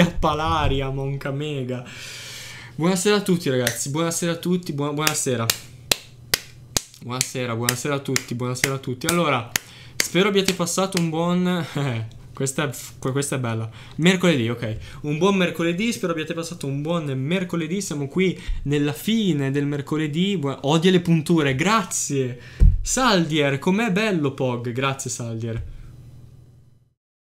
acchiappa l'aria, monca mega. Buonasera a tutti ragazzi, buonasera a tutti, buona, buonasera. Buonasera, buonasera a tutti, buonasera a tutti. Allora, spero abbiate passato un buon... Eh, questa è, questa è, bella. Mercoledì, ok. Un buon mercoledì, spero abbiate passato un buon mercoledì. Siamo qui nella fine del mercoledì. Odia le punture, grazie. Saldier, com'è bello Pog, grazie Saldier.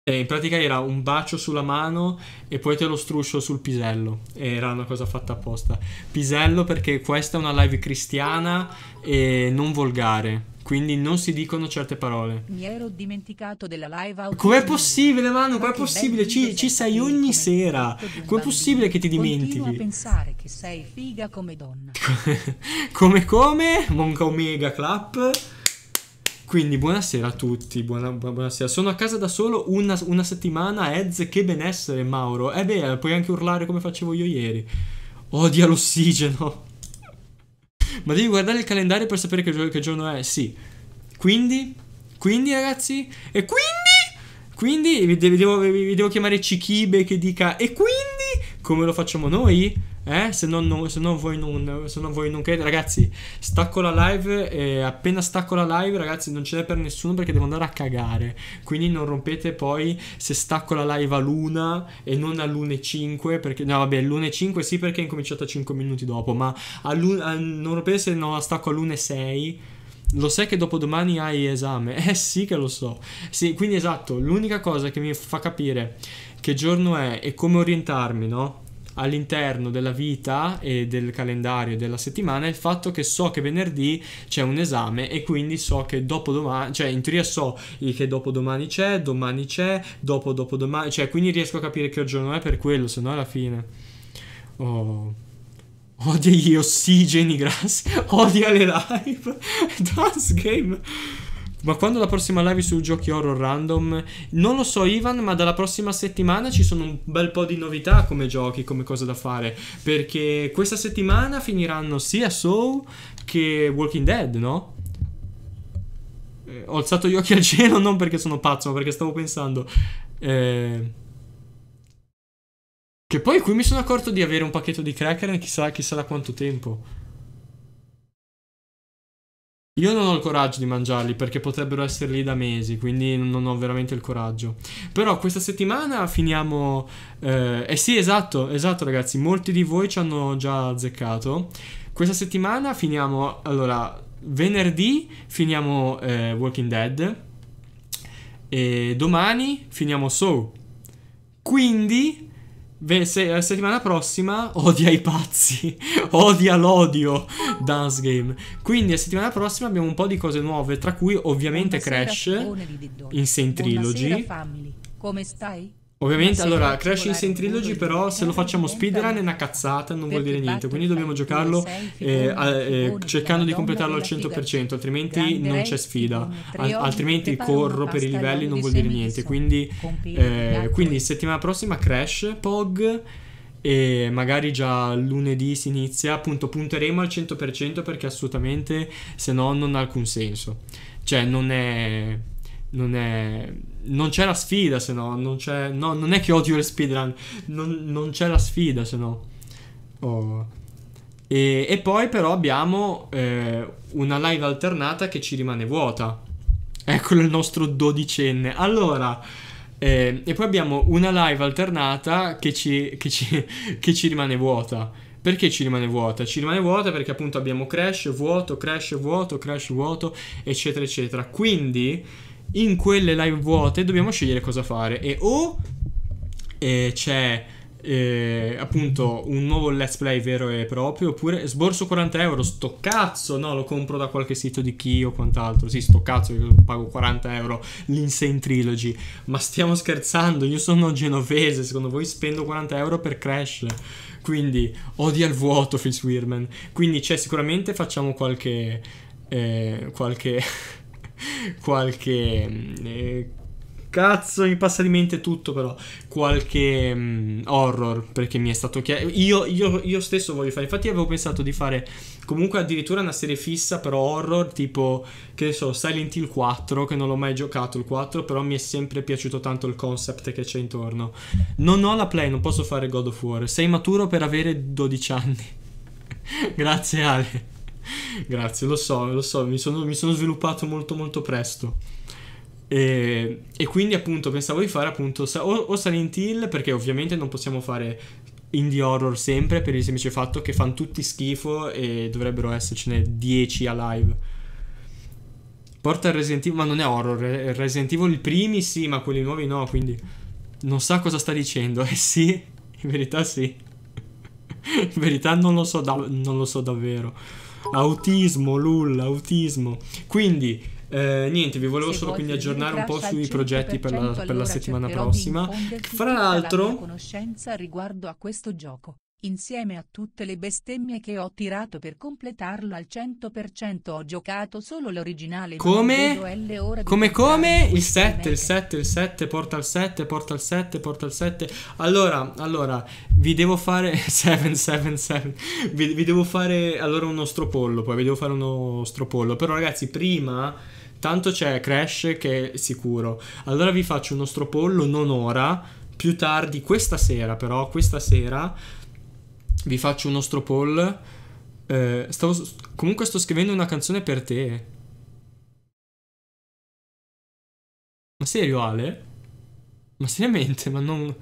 Eh, in pratica era un bacio sulla mano e poi te lo struscio sul pisello. Era una cosa fatta apposta. Pisello perché questa è una live cristiana e non volgare. Quindi non si dicono certe parole. Mi ero dimenticato della live out. Com'è possibile, Manu? Com'è possibile? Ci, ci sei ogni sera. Com'è possibile che ti dimentichi? Continuo a pensare che sei figa come donna. come come? Monca Omega Clap. Quindi buonasera a tutti, buona, buonasera. Sono a casa da solo una, una settimana, Ez, che benessere Mauro. Eh beh, puoi anche urlare come facevo io ieri. Odia l'ossigeno. Ma devi guardare il calendario per sapere che, che giorno è. Sì. Quindi, quindi ragazzi, e quindi... Quindi vi devo, vi devo chiamare Cichibe che dica e quindi come lo facciamo noi? Eh? Se, non, non, se, non voi non, se non voi non credete, ragazzi, stacco la live. Eh, appena stacco la live, ragazzi, non ce n'è per nessuno perché devo andare a cagare. Quindi non rompete poi se stacco la live a luna e non a lune 5. Perché, no, vabbè, lune 5 sì perché è incominciata 5 minuti dopo. Ma all'una, non rompete se non la stacco a lune 6. Lo sai che dopo domani hai esame? Eh sì che lo so. Sì, quindi esatto, l'unica cosa che mi fa capire che giorno è e come orientarmi, no? all'interno della vita e del calendario della settimana il fatto che so che venerdì c'è un esame e quindi so che dopo domani, cioè in teoria so che dopo domani c'è, domani c'è, dopo dopo domani, cioè quindi riesco a capire che giorno è per quello, se no alla fine oh, ho degli ossigeni grassi, odia le live, dance game. Ma quando la prossima live su giochi horror random? Non lo so, Ivan, ma dalla prossima settimana ci sono un bel po' di novità come giochi, come cose da fare. Perché questa settimana finiranno sia Soul che Walking Dead, no? Eh, ho alzato gli occhi al cielo non perché sono pazzo, ma perché stavo pensando. Eh... Che poi qui mi sono accorto di avere un pacchetto di cracker chissà, chissà da quanto tempo. Io non ho il coraggio di mangiarli perché potrebbero essere lì da mesi, quindi non ho veramente il coraggio. Però questa settimana finiamo... Eh, eh sì, esatto, esatto ragazzi, molti di voi ci hanno già azzeccato. Questa settimana finiamo... Allora, venerdì finiamo eh, Walking Dead e domani finiamo Soul. Quindi Beh, se, eh, settimana prossima odia i pazzi, odia l'odio Dance Game. Quindi la settimana prossima abbiamo un po' di cose nuove, tra cui ovviamente Buonasera, Crash in Saint Trilogy. Buonasera, Come stai? Ovviamente, allora, Crash Insane Trilogy però se lo facciamo speedrun è una cazzata, non vuol dire niente, quindi dobbiamo giocarlo eh, eh, cercando di completarlo al 100%, altrimenti non c'è sfida, al- altrimenti corro per i livelli, non vuol dire niente, quindi, eh, quindi settimana prossima Crash, Pog e magari già lunedì si inizia, appunto punteremo al 100% perché assolutamente se no non ha alcun senso, cioè non è... Non è non c'è la sfida se no, non c'è... No, non è che odio le speedrun, non, non c'è la sfida se no. Oh. E, e, poi però abbiamo eh, una live alternata che ci rimane vuota. Eccolo il nostro dodicenne. Allora, eh, e poi abbiamo una live alternata che ci, che, ci, che ci rimane vuota. Perché ci rimane vuota? Ci rimane vuota perché appunto abbiamo crash, vuoto, crash, vuoto, crash, vuoto, eccetera, eccetera. Quindi in quelle live vuote dobbiamo scegliere cosa fare e o eh, c'è eh, appunto un nuovo let's play vero e proprio oppure sborso 40 euro sto cazzo no lo compro da qualche sito di chi o quant'altro sì sto cazzo io pago 40 euro l'insane trilogy ma stiamo scherzando io sono genovese secondo voi spendo 40 euro per crash quindi odia il vuoto Phil Swirman quindi c'è sicuramente facciamo qualche eh, qualche qualche... Mm, eh, cazzo, mi passa di mente tutto però. Qualche um, horror, perché mi è stato chiesto... Io, io, io, stesso voglio fare, infatti avevo pensato di fare comunque addirittura una serie fissa però horror, tipo, che ne so, Silent Hill 4, che non l'ho mai giocato il 4, però mi è sempre piaciuto tanto il concept che c'è intorno. Non ho la play, non posso fare God of War. Sei maturo per avere 12 anni. Grazie Ale. Grazie, lo so, lo so, mi sono, mi sono sviluppato molto molto presto. E, e, quindi appunto pensavo di fare appunto o, o Silent Hill perché ovviamente non possiamo fare indie horror sempre per il semplice fatto che fanno tutti schifo e dovrebbero essercene 10 a live. Porta il Resident Evil, ma non è horror, il Resident Evil i primi sì, ma quelli nuovi no, quindi non sa so cosa sta dicendo. Eh sì, in verità sì. in verità non lo so, da- non lo so davvero. Autismo, lull, autismo. Quindi, eh, niente, vi volevo Se solo quindi aggiornare un po' sui progetti per la, per la cioè settimana prossima. Fra l'altro, la conoscenza riguardo a questo gioco. Insieme a tutte le bestemmie che ho tirato per completarlo al 100% ho giocato solo l'originale. Come? Come come? Il 7, il 7, il 7, porta al 7, porta al 7, porta al 7. Allora, allora, vi devo fare 7, 7, 7. Vi, vi devo fare allora uno stropollo, poi vi devo fare uno stropollo. Però ragazzi, prima... Tanto c'è Crash che è sicuro. Allora vi faccio uno stropollo non ora, più tardi questa sera però, questa sera vi faccio uno stropol. Eh, stavo, comunque sto scrivendo una canzone per te. Ma serio Ale? Ma seriamente, ma non...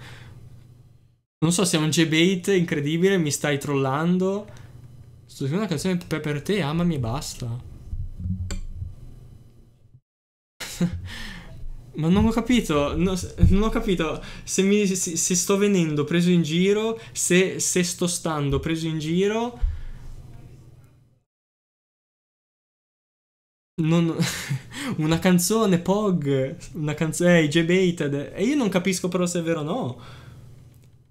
Non so, siamo un G-Bait incredibile, mi stai trollando. Sto scrivendo una canzone per, per te, amami e basta. Ma non ho capito, no, non ho capito se, mi, se, se, sto venendo preso in giro, se, se sto stando preso in giro. Non, una canzone Pog, una canzone eh, hey, J-Baited, e io non capisco però se è vero o no.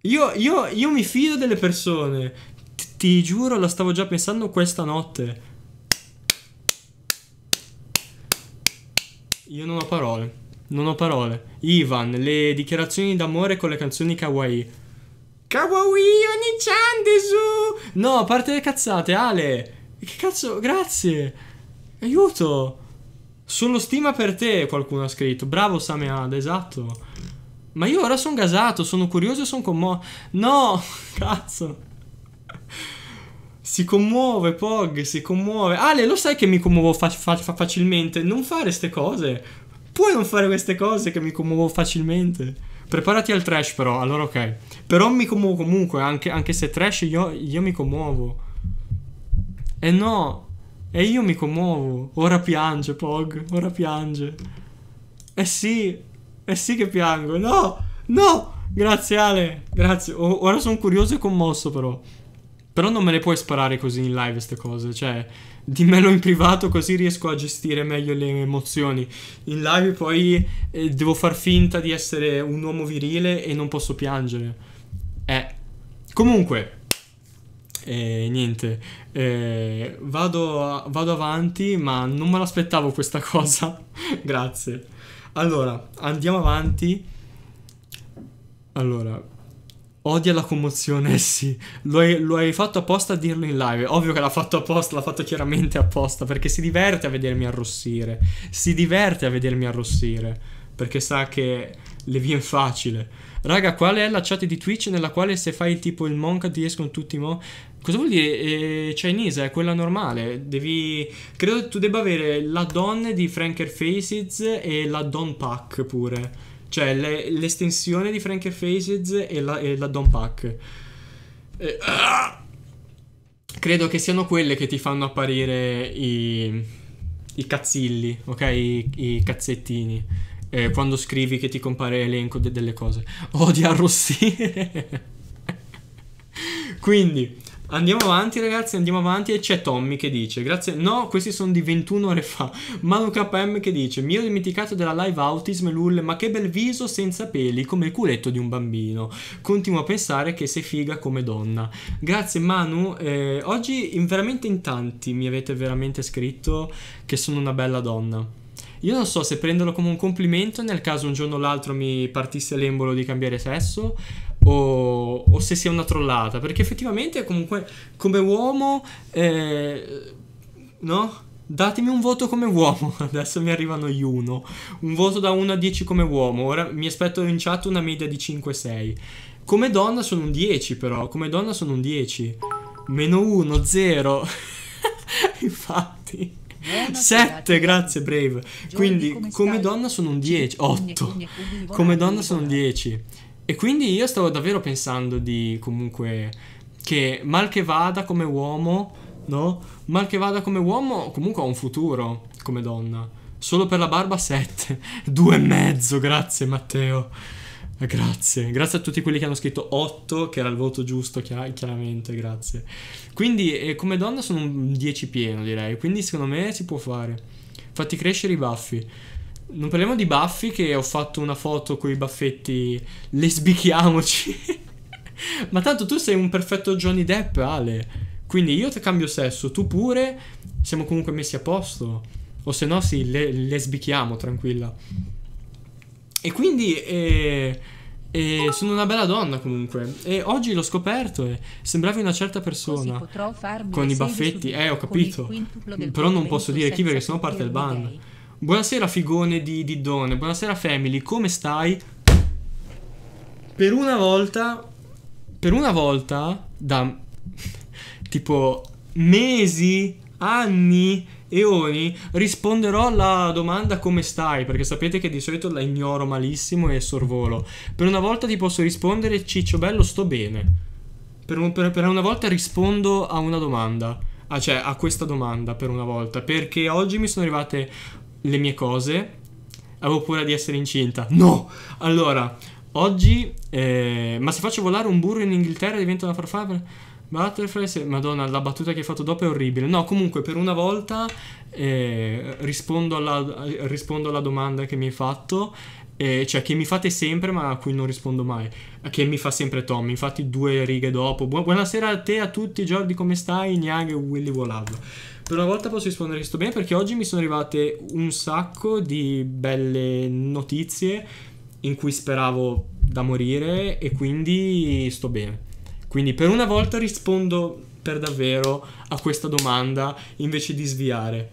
Io, io, io mi fido delle persone, T ti giuro, la stavo già pensando questa notte. Io non ho parole non ho parole. Ivan, le dichiarazioni d'amore con le canzoni kawaii. Kawaii Onichan desu! No, a parte le cazzate, Ale! Che cazzo, grazie! Aiuto! Solo stima per te, qualcuno ha scritto. Bravo Sameada, esatto. Ma io ora sono gasato, sono curioso e sono commosso. No, cazzo. Si commuove, Pog, si commuove. Ale, lo sai che mi commuovo fa fa facilmente? Non fare ste cose. Puoi non fare queste cose che mi commuovo facilmente. Preparati al trash però, allora ok. Però mi commuovo comunque, anche, anche se trash io, io mi commuovo. E no, e io mi commuovo. Ora piange Pog, ora piange. Eh sì, eh sì che piango. No, no, grazie Ale, grazie. O ora sono curioso e commosso però. Però non me le puoi sparare così in live queste cose, cioè dimmelo in privato così riesco a gestire meglio le emozioni. In live poi eh, devo far finta di essere un uomo virile e non posso piangere. Eh. Comunque, eh, niente, eh, vado, vado avanti, ma non me l'aspettavo questa cosa. Grazie. Allora, andiamo avanti. Allora, Odia la commozione, eh sì. Lo hai, lo hai, fatto apposta a dirlo in live. Ovvio che l'ha fatto apposta, l'ha fatto chiaramente apposta. Perché si diverte a vedermi arrossire. Si diverte a vedermi arrossire. Perché sa che le viene facile. Raga, qual è la chat di Twitch nella quale se fai tipo il monk ti escono tutti i mo? Cosa vuol dire? Eh, Chinese è quella normale. Devi. Credo tu debba avere la don di Franker Faces e la don pack pure. Cioè le, l'estensione di Frank Faces e la, e la Don Pack. E, ah! Credo che siano quelle che ti fanno apparire i, i cazzilli, ok? I, i cazzettini. Eh, quando scrivi che ti compare l'elenco de- delle cose. Odia arrossire. Quindi, Andiamo avanti, ragazzi, andiamo avanti. E c'è Tommy che dice: Grazie. No, questi sono di 21 ore fa. Manu KM che dice: Mi ho dimenticato della live autism Lull, ma che bel viso senza peli, come il culetto di un bambino. Continuo a pensare che sei figa come donna. Grazie, Manu. Eh, oggi in, veramente in tanti mi avete veramente scritto che sono una bella donna. Io non so se prenderlo come un complimento nel caso un giorno o l'altro mi partisse l'embolo di cambiare sesso o, o, se sia una trollata, perché effettivamente comunque come uomo, eh, no? Datemi un voto come uomo, adesso mi arrivano gli 1, un voto da 1 a 10 come uomo, ora mi aspetto in chat una media di 5-6. Come donna sono un 10 però, come donna sono un 10. Meno 1, 0. Infatti. 7, grazie Brave. Quindi come donna sono un 10, 8. Come donna sono un 10. E quindi io stavo davvero pensando di comunque che mal che vada come uomo, no? Mal che vada come uomo comunque ho un futuro come donna. Solo per la barba 7, e mezzo, grazie Matteo. Grazie, grazie a tutti quelli che hanno scritto 8, che era il voto giusto, chiar- chiaramente, grazie. Quindi eh, come donna sono un 10 pieno, direi, quindi secondo me si può fare. Fatti crescere i baffi. Non parliamo di baffi che ho fatto una foto con i baffetti lesbichiamoci. Ma tanto tu sei un perfetto Johnny Depp, Ale. Quindi io ti cambio sesso, tu pure. Siamo comunque messi a posto. O se no, sì, le, lesbichiamo, tranquilla. E quindi eh, eh, sono una bella donna comunque. E oggi l'ho scoperto e eh, sembravi una certa persona. Con i baffetti, eh, ho capito. Però non posso dire chi perché sennò parte il ban. Gay. Buonasera figone di Diddone, buonasera family, come stai? Per una volta, per una volta, da tipo mesi, anni, eoni, risponderò alla domanda come stai, perché sapete che di solito la ignoro malissimo e sorvolo. Per una volta ti posso rispondere ciccio bello, sto bene. Per, un, per, per una volta rispondo a una domanda. Ah, cioè, a questa domanda per una volta. Perché oggi mi sono arrivate le mie cose, avevo paura di essere incinta. No! Allora, oggi... Eh, ma se faccio volare un burro in Inghilterra divento una farfalla? Butterfly, se... madonna, la battuta che hai fatto dopo è orribile. No, comunque, per una volta eh, rispondo, alla, rispondo alla domanda che mi hai fatto eh, cioè che mi fate sempre ma a cui non rispondo mai, che mi fa sempre Tommy, infatti due righe dopo, Bu- buonasera a te, a tutti, Jordi come stai, Niag e Willy Volado. Per una volta posso rispondere che sto bene perché oggi mi sono arrivate un sacco di belle notizie in cui speravo da morire e quindi sto bene. Quindi per una volta rispondo per davvero a questa domanda invece di sviare.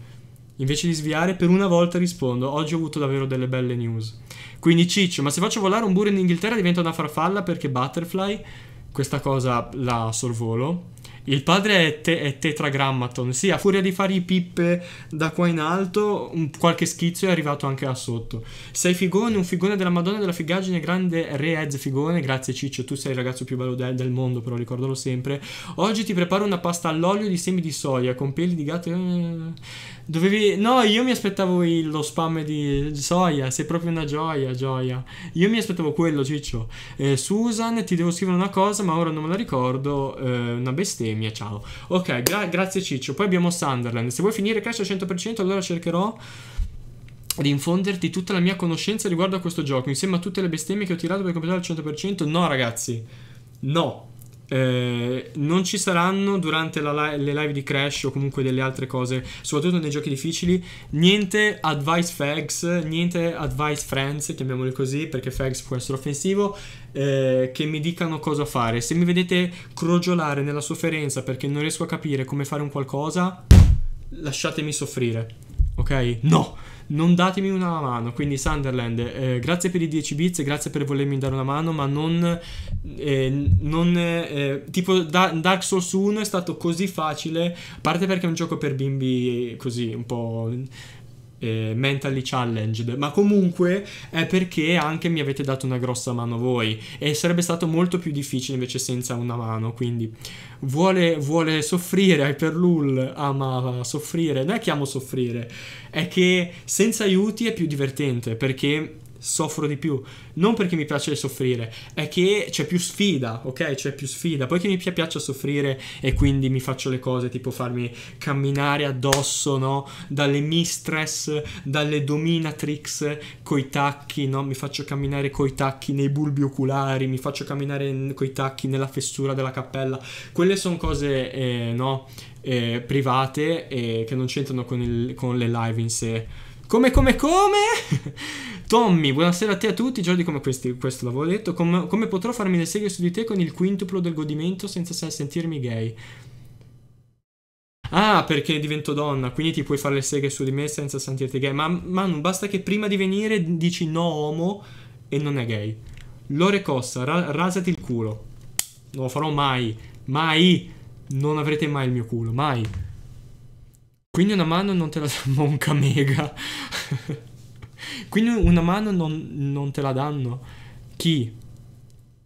Invece di sviare per una volta rispondo, oggi ho avuto davvero delle belle news. Quindi Ciccio, ma se faccio volare un burro in Inghilterra diventa una farfalla perché Butterfly, questa cosa la sorvolo il padre è, te- è tetragrammaton. Sì, a furia di fare i pippe da qua in alto, un- qualche schizzo è arrivato anche là sotto. Sei figone, un figone della Madonna della figaggine, grande re Ez figone. Grazie Ciccio, tu sei il ragazzo più bello de- del mondo, però ricordalo sempre. Oggi ti preparo una pasta all'olio di semi di soia con peli di gatto. Eh. Dovevi... No, io mi aspettavo il, lo spam di Soia. Sei proprio una gioia, gioia. Io mi aspettavo quello, Ciccio. Eh, Susan, ti devo scrivere una cosa, ma ora non me la ricordo. Eh, una bestemmia, ciao. Ok, gra grazie Ciccio. Poi abbiamo Sunderland. Se vuoi finire Crash al 100%, allora cercherò di infonderti tutta la mia conoscenza riguardo a questo gioco, insieme a tutte le bestemmie che ho tirato per completare al 100%. No, ragazzi. No eh, non ci saranno durante la, le live di Crash o comunque delle altre cose, soprattutto nei giochi difficili, niente advice fags, niente advice friends, chiamiamoli così perché fags può essere offensivo, eh, che mi dicano cosa fare. Se mi vedete crogiolare nella sofferenza perché non riesco a capire come fare un qualcosa, lasciatemi soffrire ok? No! non datemi una mano. Quindi, Sunderland, eh, grazie per i 10 bits, grazie per volermi dare una mano, ma non. Eh, non eh, tipo, da- Dark Souls 1 è stato così facile, a parte perché è un gioco per bimbi così, un po' eh, mentally challenged, ma comunque è perché anche mi avete dato una grossa mano voi e sarebbe stato molto più difficile invece senza una mano, quindi vuole, vuole soffrire, Hyperlul ama soffrire, non è che amo soffrire, è che senza aiuti è più divertente perché soffro di più. Non perché mi piace soffrire, è che c'è più sfida, ok? C'è più sfida. Poi che mi piace soffrire e quindi mi faccio le cose tipo farmi camminare addosso, no? Dalle mistress, dalle dominatrix, coi tacchi, no? Mi faccio camminare coi tacchi nei bulbi oculari, mi faccio camminare coi tacchi nella fessura della cappella. Quelle sono cose, eh, no? Eh, private eh, che non c'entrano con, il, con le live in sé. Come, come, come? Tommy, buonasera a te e a tutti. Giorni come questi, questo l'avevo detto. Com come potrò farmi le seghe su di te con il quintuplo del godimento senza sentirmi gay? Ah, perché divento donna, quindi ti puoi fare le seghe su di me senza sentirti gay. Ma, ma non basta che prima di venire dici no homo e non è gay. Lore Cossa, ra rasati il culo. Non lo farò mai, mai. Non avrete mai il mio culo, mai. Quindi una mano non te la monca mega. Quindi una mano non, non, te la danno chi?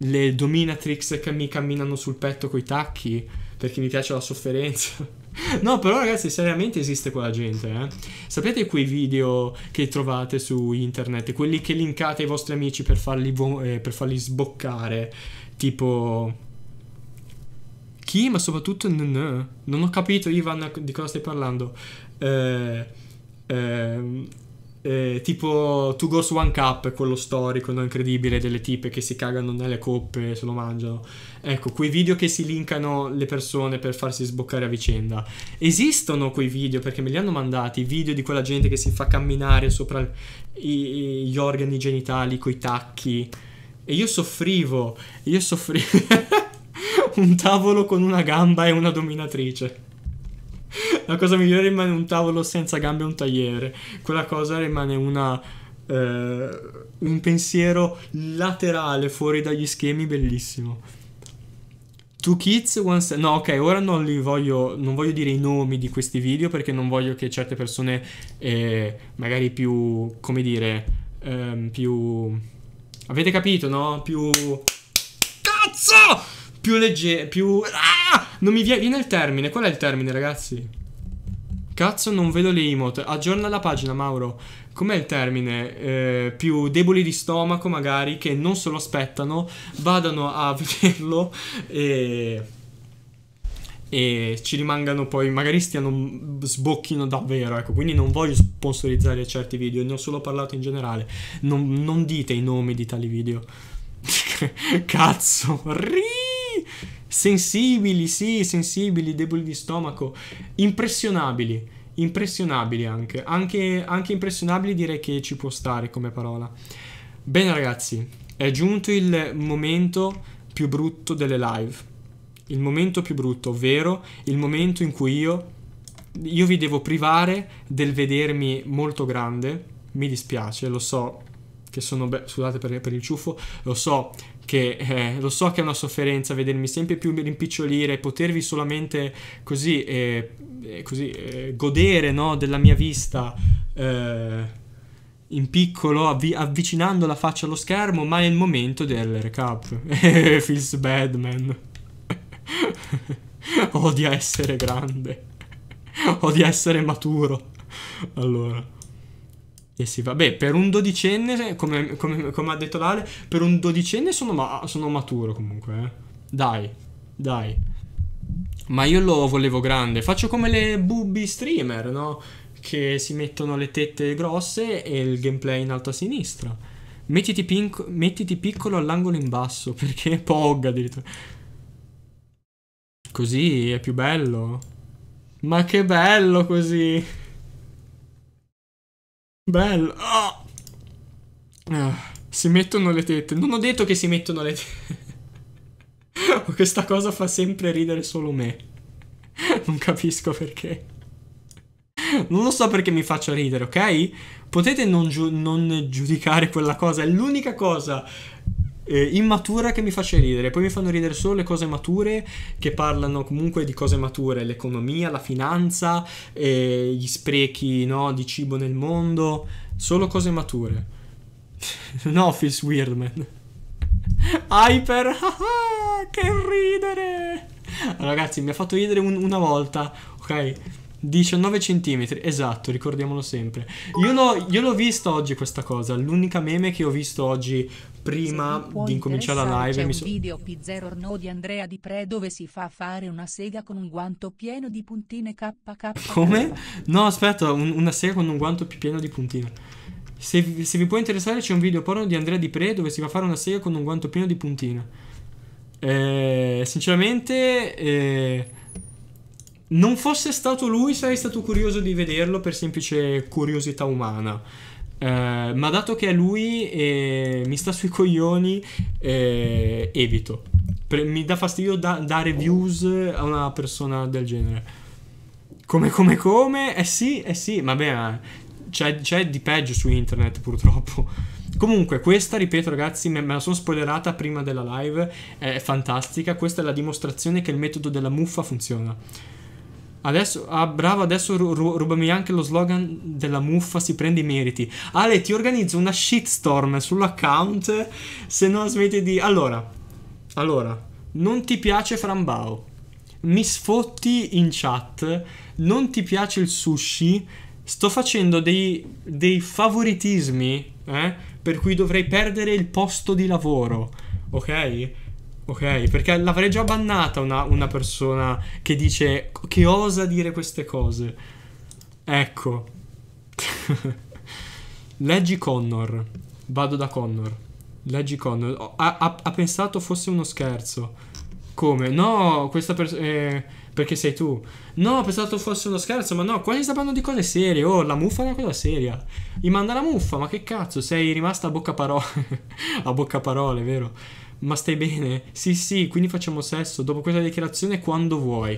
Le dominatrix che mi camminano sul petto coi tacchi perché mi piace la sofferenza. no, però ragazzi, seriamente esiste quella gente, eh? Sapete quei video che trovate su internet, quelli che linkate ai vostri amici per farli, eh, per farli sboccare, tipo chi? Ma soprattutto non, non ho capito, Ivan, di cosa stai parlando. Eh, eh, eh, tipo Two Goes One Cup, quello storico, no? incredibile, delle tipe che si cagano nelle coppe e se lo mangiano. Ecco, quei video che si linkano le persone per farsi sboccare a vicenda. Esistono quei video, perché me li hanno mandati, video di quella gente che si fa camminare sopra i, gli organi genitali coi tacchi. E io soffrivo, io soffrivo... un tavolo con una gamba e una dominatrice. La cosa migliore rimane un tavolo senza gambe e un tagliere. Quella cosa rimane una, eh, un pensiero laterale fuori dagli schemi bellissimo. Two Kids One Step. No, ok, ora non li voglio. Non voglio dire i nomi di questi video perché non voglio che certe persone, eh, magari più. come dire. Eh, più. Avete capito, no? Più. Cazzo! più leggero, più... Ah! Non mi viene, viene il termine, qual è il termine ragazzi? Cazzo non vedo le emote, aggiorna la pagina Mauro Com'è il termine? Eh, più deboli di stomaco magari che non se lo aspettano Vadano a vederlo e e ci rimangano poi, magari stiano sbocchino davvero, ecco, quindi non voglio sponsorizzare certi video, ne ho solo parlato in generale, non, non dite i nomi di tali video. Cazzo, ridi! sensibili, sì, sensibili, deboli di stomaco, impressionabili, impressionabili anche. anche, anche impressionabili direi che ci può stare come parola. Bene ragazzi, è giunto il momento più brutto delle live. Il momento più brutto, ovvero il momento in cui io, io vi devo privare del vedermi molto grande. Mi dispiace, lo so che sono... Beh, scusate per, per il ciuffo, lo so che eh, lo so che è una sofferenza vedermi sempre più rimpicciolire, e potervi solamente così, eh, eh, così eh, godere no, della mia vista eh, in piccolo, avvi avvicinando la faccia allo schermo, ma è il momento del recap. Feels bad, man. Odia essere grande. Odia essere maturo. Allora. E si va. per un dodicenne, come, come, come ha detto Lale, per un dodicenne sono, ma- sono maturo comunque. Eh. Dai, dai. Ma io lo volevo grande. Faccio come le booby streamer, no? Che si mettono le tette grosse e il gameplay in alto a sinistra. Mettiti, pinco- mettiti piccolo all'angolo in basso, perché è pog addirittura. Così è più bello. Ma che bello così. Bello. Oh. Ah, si mettono le tette. Non ho detto che si mettono le tette. Questa cosa fa sempre ridere solo me. Non capisco perché. Non lo so perché mi faccia ridere, ok? Potete non, giu non giudicare quella cosa. È l'unica cosa eh, immatura che mi faccia ridere. Poi mi fanno ridere solo le cose mature che parlano comunque di cose mature, l'economia, la finanza, eh, gli sprechi no, di cibo nel mondo, solo cose mature. no, Phil Weirdman. Hyper, che ridere! Ragazzi, mi ha fatto ridere un, una volta, ok? 19 centimetri, esatto, ricordiamolo sempre. Io, no, io l'ho visto oggi questa cosa, l'unica meme che ho visto oggi prima di incominciare la live. C'è mi so... un video P0 Orno di Andrea Di Pre dove si fa fare una sega con un guanto pieno di puntine KK. Come? No, aspetta, un, una sega con un guanto pieno di puntine. Se, se vi può interessare c'è un video porno di Andrea Di Pre dove si fa fare una sega con un guanto pieno di puntine. Eh, sinceramente... Eh non fosse stato lui, sarei stato curioso di vederlo per semplice curiosità umana. Eh, ma dato che è lui e eh, mi sta sui coglioni, eh, evito. Pre- mi dà fastidio da- dare views a una persona del genere. Come, come, come? Eh sì, eh sì, vabbè, c'è, c'è di peggio su internet purtroppo. Comunque, questa, ripeto ragazzi, me, la sono spoilerata prima della live, è fantastica, questa è la dimostrazione che il metodo della muffa funziona. Adesso, ah, bravo, adesso ru- rubami anche lo slogan della muffa, si prende i meriti. Ale, ti organizzo una shitstorm sull'account se non smetti di... Allora, allora, non ti piace Frambao, mi sfotti in chat, non ti piace il sushi, sto facendo dei, dei favoritismi, eh, per cui dovrei perdere il posto di lavoro, ok? Ok, perché l'avrei già bannata una, una persona che dice che osa dire queste cose. Ecco. Leggi Connor. Vado da Connor. Leggi Connor. Ha, ha, ha pensato fosse uno scherzo. Come? No, questa persona... Eh, perché sei tu. No, pensato fosse uno scherzo, ma no, qua si sta parlando di cose serie. Oh, la muffa è una cosa seria. Gli manda la muffa, ma che cazzo, sei rimasta a bocca parole. a bocca parole, vero? Ma stai bene? Sì, sì, quindi facciamo sesso dopo questa dichiarazione quando vuoi.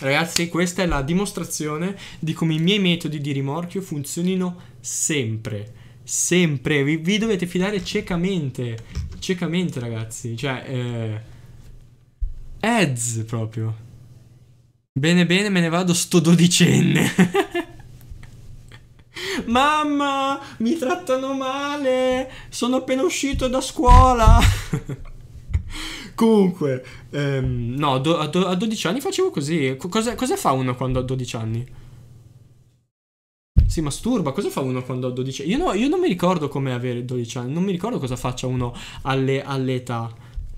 Ragazzi, questa è la dimostrazione di come i miei metodi di rimorchio funzionino sempre. Sempre. Vi, vi dovete fidare ciecamente. Ciecamente, ragazzi. Cioè, eh... Ads proprio. Bene, bene, me ne vado sto dodicenne. Mamma, mi trattano male, sono appena uscito da scuola. Comunque, ehm, no, do, a, do, a, 12 anni facevo così. Cosa, cosa fa uno quando ha 12 anni? si masturba. Cosa fa uno quando ha 12 anni? Io, no, io non mi ricordo come avere 12 anni, non mi ricordo cosa faccia uno alle, all'età,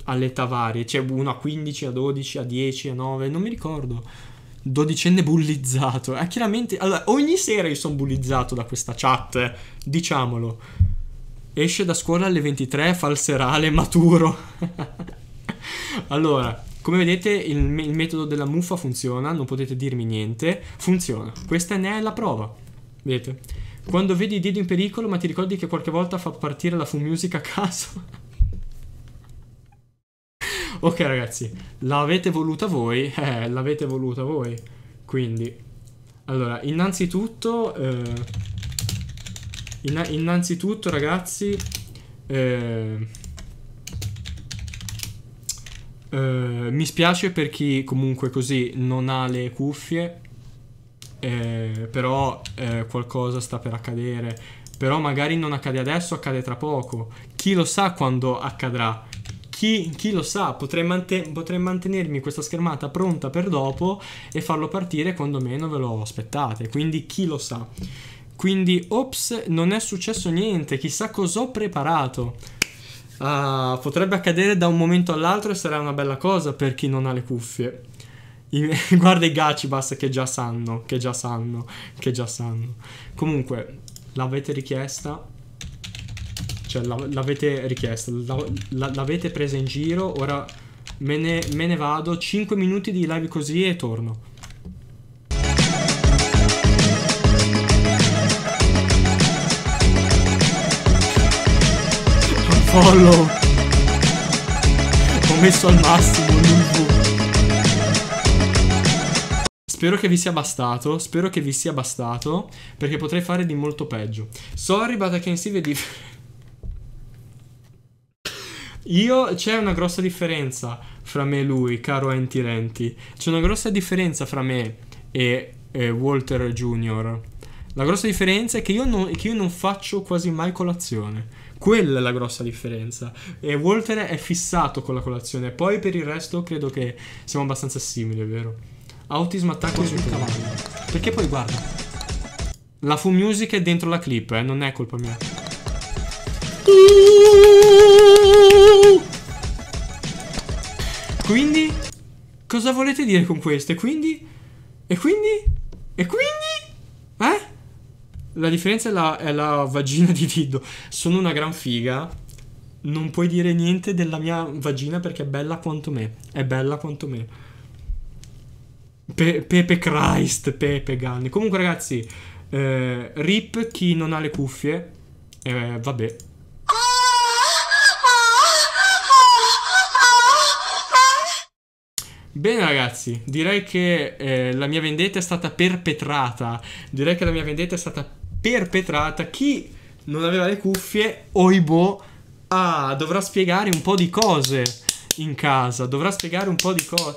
all'età varie. C'è cioè uno a 15, a 12, a 10, a 9, non mi ricordo dodicenne bullizzato. Eh, chiaramente, allora, ogni sera io sono bullizzato da questa chat, eh, diciamolo. Esce da scuola alle 23, fa il serale, maturo. allora, come vedete il, il, metodo della muffa funziona, non potete dirmi niente. Funziona. Questa ne è la prova. Vedete? Quando vedi Dido in pericolo, ma ti ricordi che qualche volta fa partire la full music a caso? Ok ragazzi, l'avete voluta voi? Eh, l'avete voluta voi. Quindi, allora, innanzitutto... Eh, inna innanzitutto ragazzi... Eh, Uh, mi spiace per chi comunque così non ha le cuffie, eh, però eh, qualcosa sta per accadere. Però magari non accade adesso, accade tra poco. Chi lo sa quando accadrà? Chi, chi, lo sa, potrei, manten- potrei, mantenermi questa schermata pronta per dopo e farlo partire quando meno ve lo aspettate, quindi chi lo sa. Quindi, ops, non è successo niente, chissà cosa ho preparato. Uh, potrebbe accadere da un momento all'altro e sarà una bella cosa per chi non ha le cuffie. I, guarda i Gachibas che già sanno, che già sanno, che già sanno. Comunque, l'avete richiesta, cioè, l'avete richiesta, l'avete presa in giro, ora me ne, me ne vado. 5 minuti di live così e torno. follow Ho messo al massimo l'UV Spero che vi sia bastato Spero che vi sia bastato Perché potrei fare di molto peggio Sorry but I can see the difference io c'è una grossa differenza fra me e lui, caro Enti Renti. C'è una grossa differenza fra me e, e Walter Jr. La grossa differenza è che io, non, che io, non, faccio quasi mai colazione. Quella è la grossa differenza. E Walter è fissato con la colazione. Poi per il resto credo che siamo abbastanza simili, vero? Autism attacco sul cavallo. Perché poi guarda. La full music è dentro la clip, eh, non è colpa mia. Quindi? Cosa volete dire con questo? E quindi? E quindi? E quindi? Eh? La differenza è la, è la vagina di Diddo. Sono una gran figa. Non puoi dire niente della mia vagina perché è bella quanto me. È bella quanto me. Pe Pepe Christ, Pepe Ganni. Comunque ragazzi, eh, rip chi non ha le cuffie. Eh, vabbè. Bene ragazzi, direi che eh, la mia vendetta è stata perpetrata. Direi che la mia vendetta è stata perpetrata. Chi non aveva le cuffie, oibo, ah, dovrà spiegare un po' di cose in casa. Dovrà spiegare un po' di cose.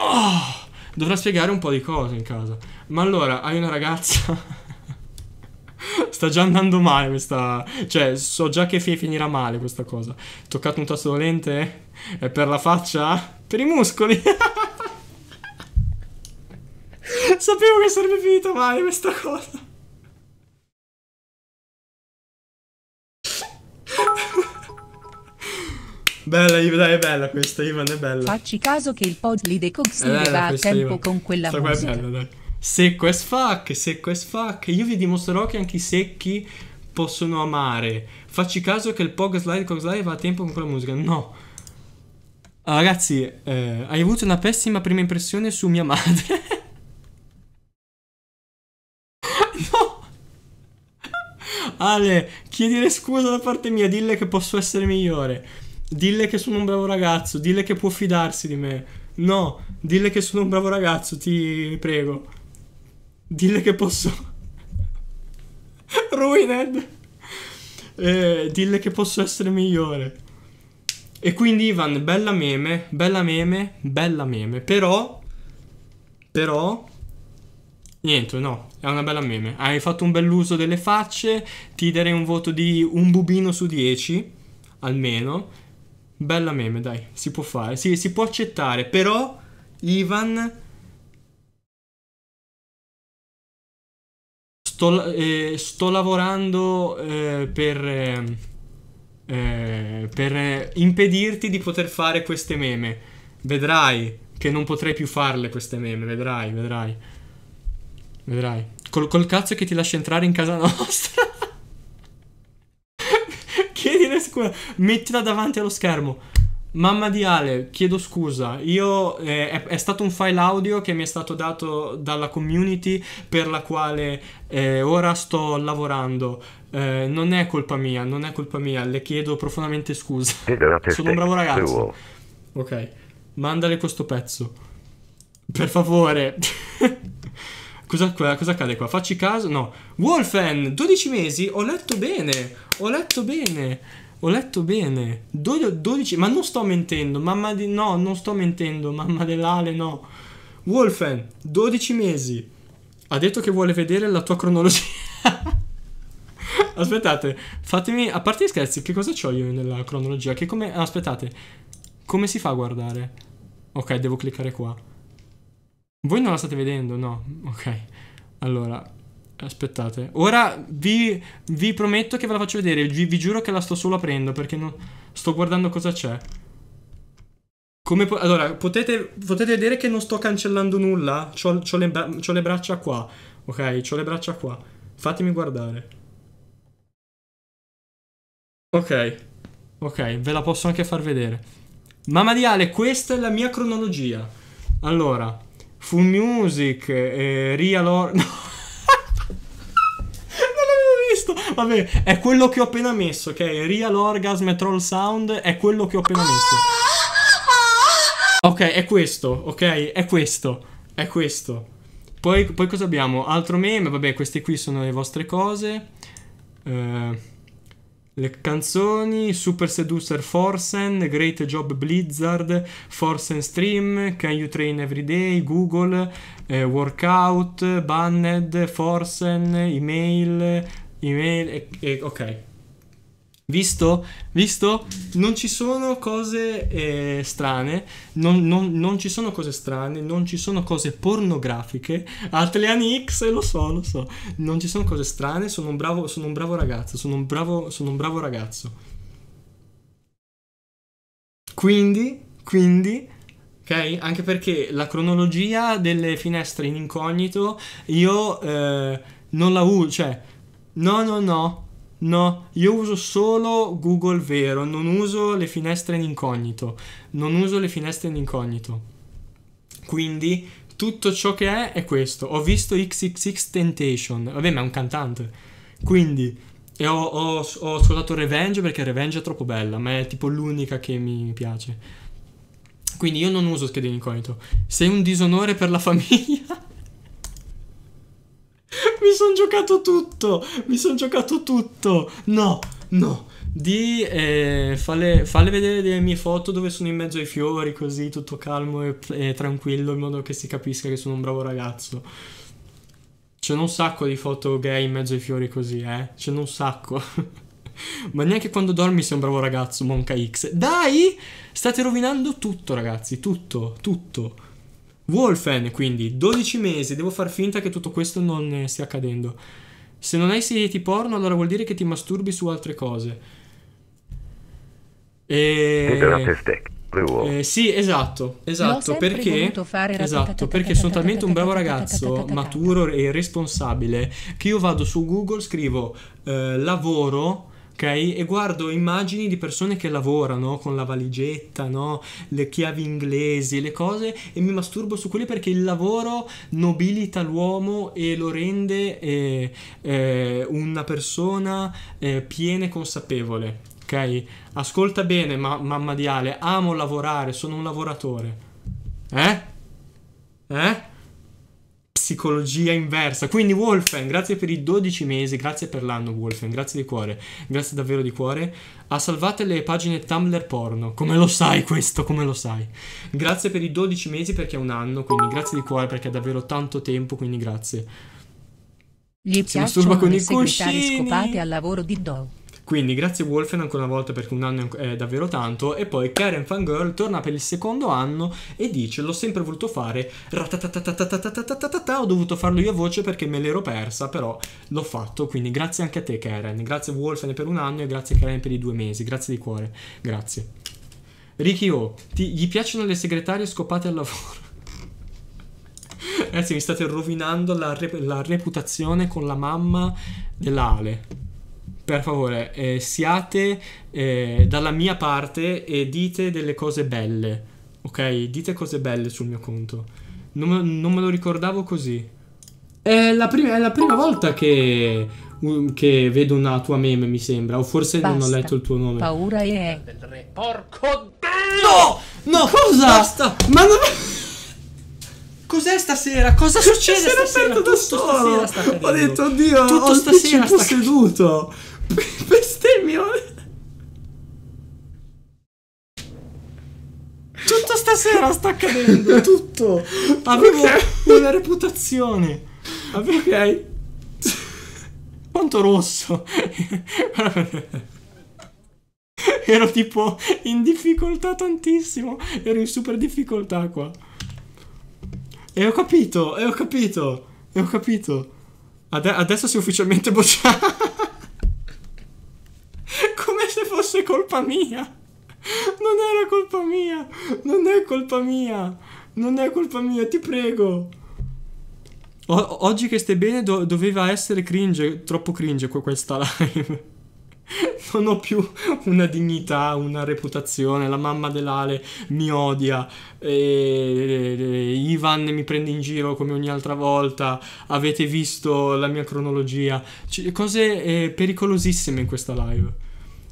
Oh, ah, dovrà spiegare un po' di cose in casa. Ma allora, hai una ragazza... sta già andando male questa... Cioè, so già che finirà male questa cosa. Toccato un tasto dolente? È eh, per la faccia? Per i muscoli? Sapevo che sarebbe finita male questa cosa. Bella Ivan, dai, è bella questa Ivan, è bella. Facci caso che il pod li decox va a tempo con quella Sta musica. Qua è bella, dai. Secco as fuck, secco as fuck. Io vi dimostrerò che anche i secchi possono amare. Facci caso che il Pog Slide Cog Slide va a tempo con quella musica. No. Ah, ragazzi, eh, hai avuto una pessima prima impressione su mia madre. no. Ale, chiedere scusa da parte mia, dille che posso essere migliore. Dille che sono un bravo ragazzo, dille che può fidarsi di me. No, dille che sono un bravo ragazzo, ti prego. Dille che posso... Ruined! Eh, dille che posso essere migliore. E quindi Ivan, bella meme, bella meme, bella meme. Però... Però... Niente, no, è una bella meme. Hai fatto un bell'uso delle facce, ti darei un voto di un bubino su 10, almeno. Bella meme, dai, si può fare, sì, si può accettare, però Ivan Sto, eh, sto lavorando eh, per, eh, eh per eh, impedirti di poter fare queste meme. Vedrai che non potrei più farle queste meme, vedrai, vedrai. Vedrai. Col, col cazzo che ti lascia entrare in casa nostra. Chiedi Chiedile scusa, mettila davanti allo schermo. Mamma di Ale, chiedo scusa, io, eh, è, è, stato un file audio che mi è stato dato dalla community per la quale eh, ora sto lavorando. Eh, non è colpa mia, non è colpa mia, le chiedo profondamente scusa. Sono un bravo ragazzo. Ok, mandale questo pezzo. Per favore. cosa, cosa accade qua? Facci caso? No. Wolfen, 12 mesi, ho letto bene, ho letto bene. Ho letto bene. 12, ma non sto mentendo, mamma di... No, non sto mentendo, mamma dell'ale, no. Wolfen, 12 mesi. Ha detto che vuole vedere la tua cronologia. aspettate, fatemi... A parte gli scherzi, che cosa ho io nella cronologia? Che come... Aspettate. Come si fa a guardare? Ok, devo cliccare qua. Voi non la state vedendo, no? Ok. Allora, Aspettate. Ora vi, vi, prometto che ve la faccio vedere. Vi, vi, giuro che la sto solo aprendo perché non... sto guardando cosa c'è. Come po allora, potete, potete, vedere che non sto cancellando nulla. C'ho, le, bra le, braccia qua. Ok, c'ho le braccia qua. Fatemi guardare. Ok. Ok, ve la posso anche far vedere. Mamma di Ale, questa è la mia cronologia. Allora, Full Music, eh, Real Or... No. Vabbè, è quello che ho appena messo, ok? Real Orgasm e Troll Sound è quello che ho appena messo. Ok, è questo, ok? È questo, è questo. Poi, poi cosa abbiamo? Altro meme, vabbè, queste qui sono le vostre cose. Eh, le canzoni, Super Seducer Forsen, Great Job Blizzard, Forsen Stream, Can You Train Every Day, Google, eh, Workout, Banned, Forsen, Email, email e, e ok. Visto? Visto? Non ci sono cose eh, strane, non, non, non, ci sono cose strane, non ci sono cose pornografiche. Atleani X, lo so, lo so. Non ci sono cose strane, sono un bravo, sono un bravo ragazzo, sono un bravo, sono un bravo ragazzo. Quindi, quindi, ok? Anche perché la cronologia delle finestre in incognito io eh, non la uso, cioè No, no, no. No, io uso solo Google vero, non uso le finestre in incognito. Non uso le finestre in incognito. Quindi tutto ciò che è è questo. Ho visto XXX Temptation. Vabbè, ma è un cantante. Quindi e ho, ho, ho ascoltato Revenge perché Revenge è troppo bella, ma è tipo l'unica che mi piace. Quindi io non uso schede in incognito. Sei un disonore per la famiglia. Mi sono giocato tutto, mi sono giocato tutto. No, no. Di eh, falle, falle, vedere le mie foto dove sono in mezzo ai fiori, così tutto calmo e, e tranquillo, in modo che si capisca che sono un bravo ragazzo. C'è un sacco di foto gay in mezzo ai fiori così, eh. C'è un sacco. Ma neanche quando dormi sei un bravo ragazzo, Monka X. Dai! State rovinando tutto, ragazzi, tutto, tutto. Wolfen, quindi 12 mesi, devo far finta che tutto questo non stia accadendo. Se non hai siti porno, allora vuol dire che ti masturbi su altre cose. E... Eh, sì, esatto, esatto, perché, esatto perché sono talmente un bravo ragazzo, maturo e responsabile, che io vado su Google, scrivo eh, lavoro ok? E guardo immagini di persone che lavorano con la valigetta, no? Le chiavi inglesi, le cose e mi masturbo su quelli perché il lavoro nobilita l'uomo e lo rende eh, eh, una persona eh, piena e consapevole, ok? Ascolta bene, ma- mamma di Ale, amo lavorare, sono un lavoratore. Eh? Eh? psicologia inversa. Quindi Wolfen, grazie per i 12 mesi, grazie per l'anno Wolfen, grazie di cuore, grazie davvero di cuore. Ha salvato le pagine Tumblr porno, come lo sai questo, come lo sai. Grazie per i 12 mesi perché è un anno, quindi grazie di cuore perché è davvero tanto tempo, quindi grazie. Gli si masturba con i cuscini. scopate al lavoro di Dog. Quindi grazie Wolfen ancora una volta perché un anno è davvero tanto. E poi Karen Fangirl torna per il secondo anno e dice: L'ho sempre voluto fare. Ho dovuto farlo io a voce perché me l'ero persa, però l'ho fatto. Quindi grazie anche a te, Karen. Grazie Wolfen per un anno e grazie Karen per i due mesi. Grazie di cuore. Grazie. Ricky O, ti, gli piacciono le segretarie scopate al lavoro? Ragazzi, mi state rovinando la, rep la reputazione con la mamma dell'Ale per favore, eh, siate eh, dalla mia parte e dite delle cose belle, ok? Dite cose belle sul mio conto. Non, non me lo ricordavo così. È la prima, è la prima volta che, che, vedo una tua meme, mi sembra. O forse Basta. non ho letto il tuo nome. Paura è. Del re. Porco Dio! No! No, cosa? Basta! Ma non. Cos'è stasera? Cosa succede? Si era aperto da solo. Ho detto, oddio, ho stasera sta seduto. bestemmio tutto stasera sta accadendo. Tutto. Avevo okay. una reputazione. Ok. Quanto rosso. Ero tipo in difficoltà tantissimo. Ero in super difficoltà qua. E ho capito, e ho capito, e ho capito. Ade adesso sei ufficialmente bocciato fosse colpa mia. Non era colpa mia. Non è colpa mia. Non è colpa mia, ti prego. O- oggi che stai bene do- doveva essere cringe, troppo cringe questa live. non ho più una dignità, una reputazione. La mamma dell'Ale mi odia. E, Ivan mi prende in giro come ogni altra volta. Avete visto la mia cronologia. C- cose eh, pericolosissime in questa live.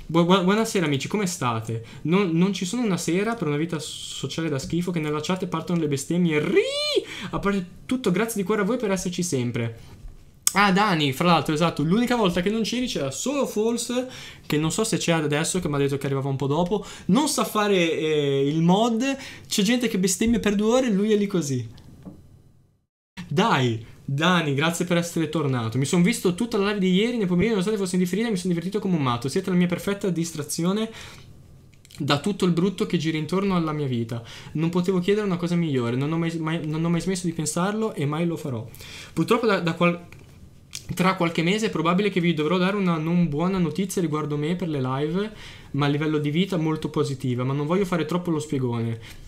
Bu- bu- buonasera amici, come state? Non, non, ci sono una sera per una vita sociale da schifo che nella chat partono le bestemmie. Rii! A parte tutto, grazie di cuore a voi per esserci sempre. Ah, Dani, fra l'altro, esatto, l'unica volta che non c'eri c'era solo False, che non so se c'è adesso, che mi ha detto che arrivava un po' dopo, non sa fare eh, il mod, c'è gente che bestemmia per due ore e lui è lì così. Dai, Dani, grazie per essere tornato. Mi sono visto tutta la live di ieri, nel pomeriggio, nonostante fosse indifferita, mi sono divertito come un matto. Siete la mia perfetta distrazione da tutto il brutto che gira intorno alla mia vita. Non potevo chiedere una cosa migliore, non ho mai, mai, non ho mai smesso di pensarlo e mai lo farò. Purtroppo da, da qual- tra qualche mese è probabile che vi dovrò dare una non buona notizia riguardo me per le live, ma a livello di vita molto positiva, ma non voglio fare troppo lo spiegone.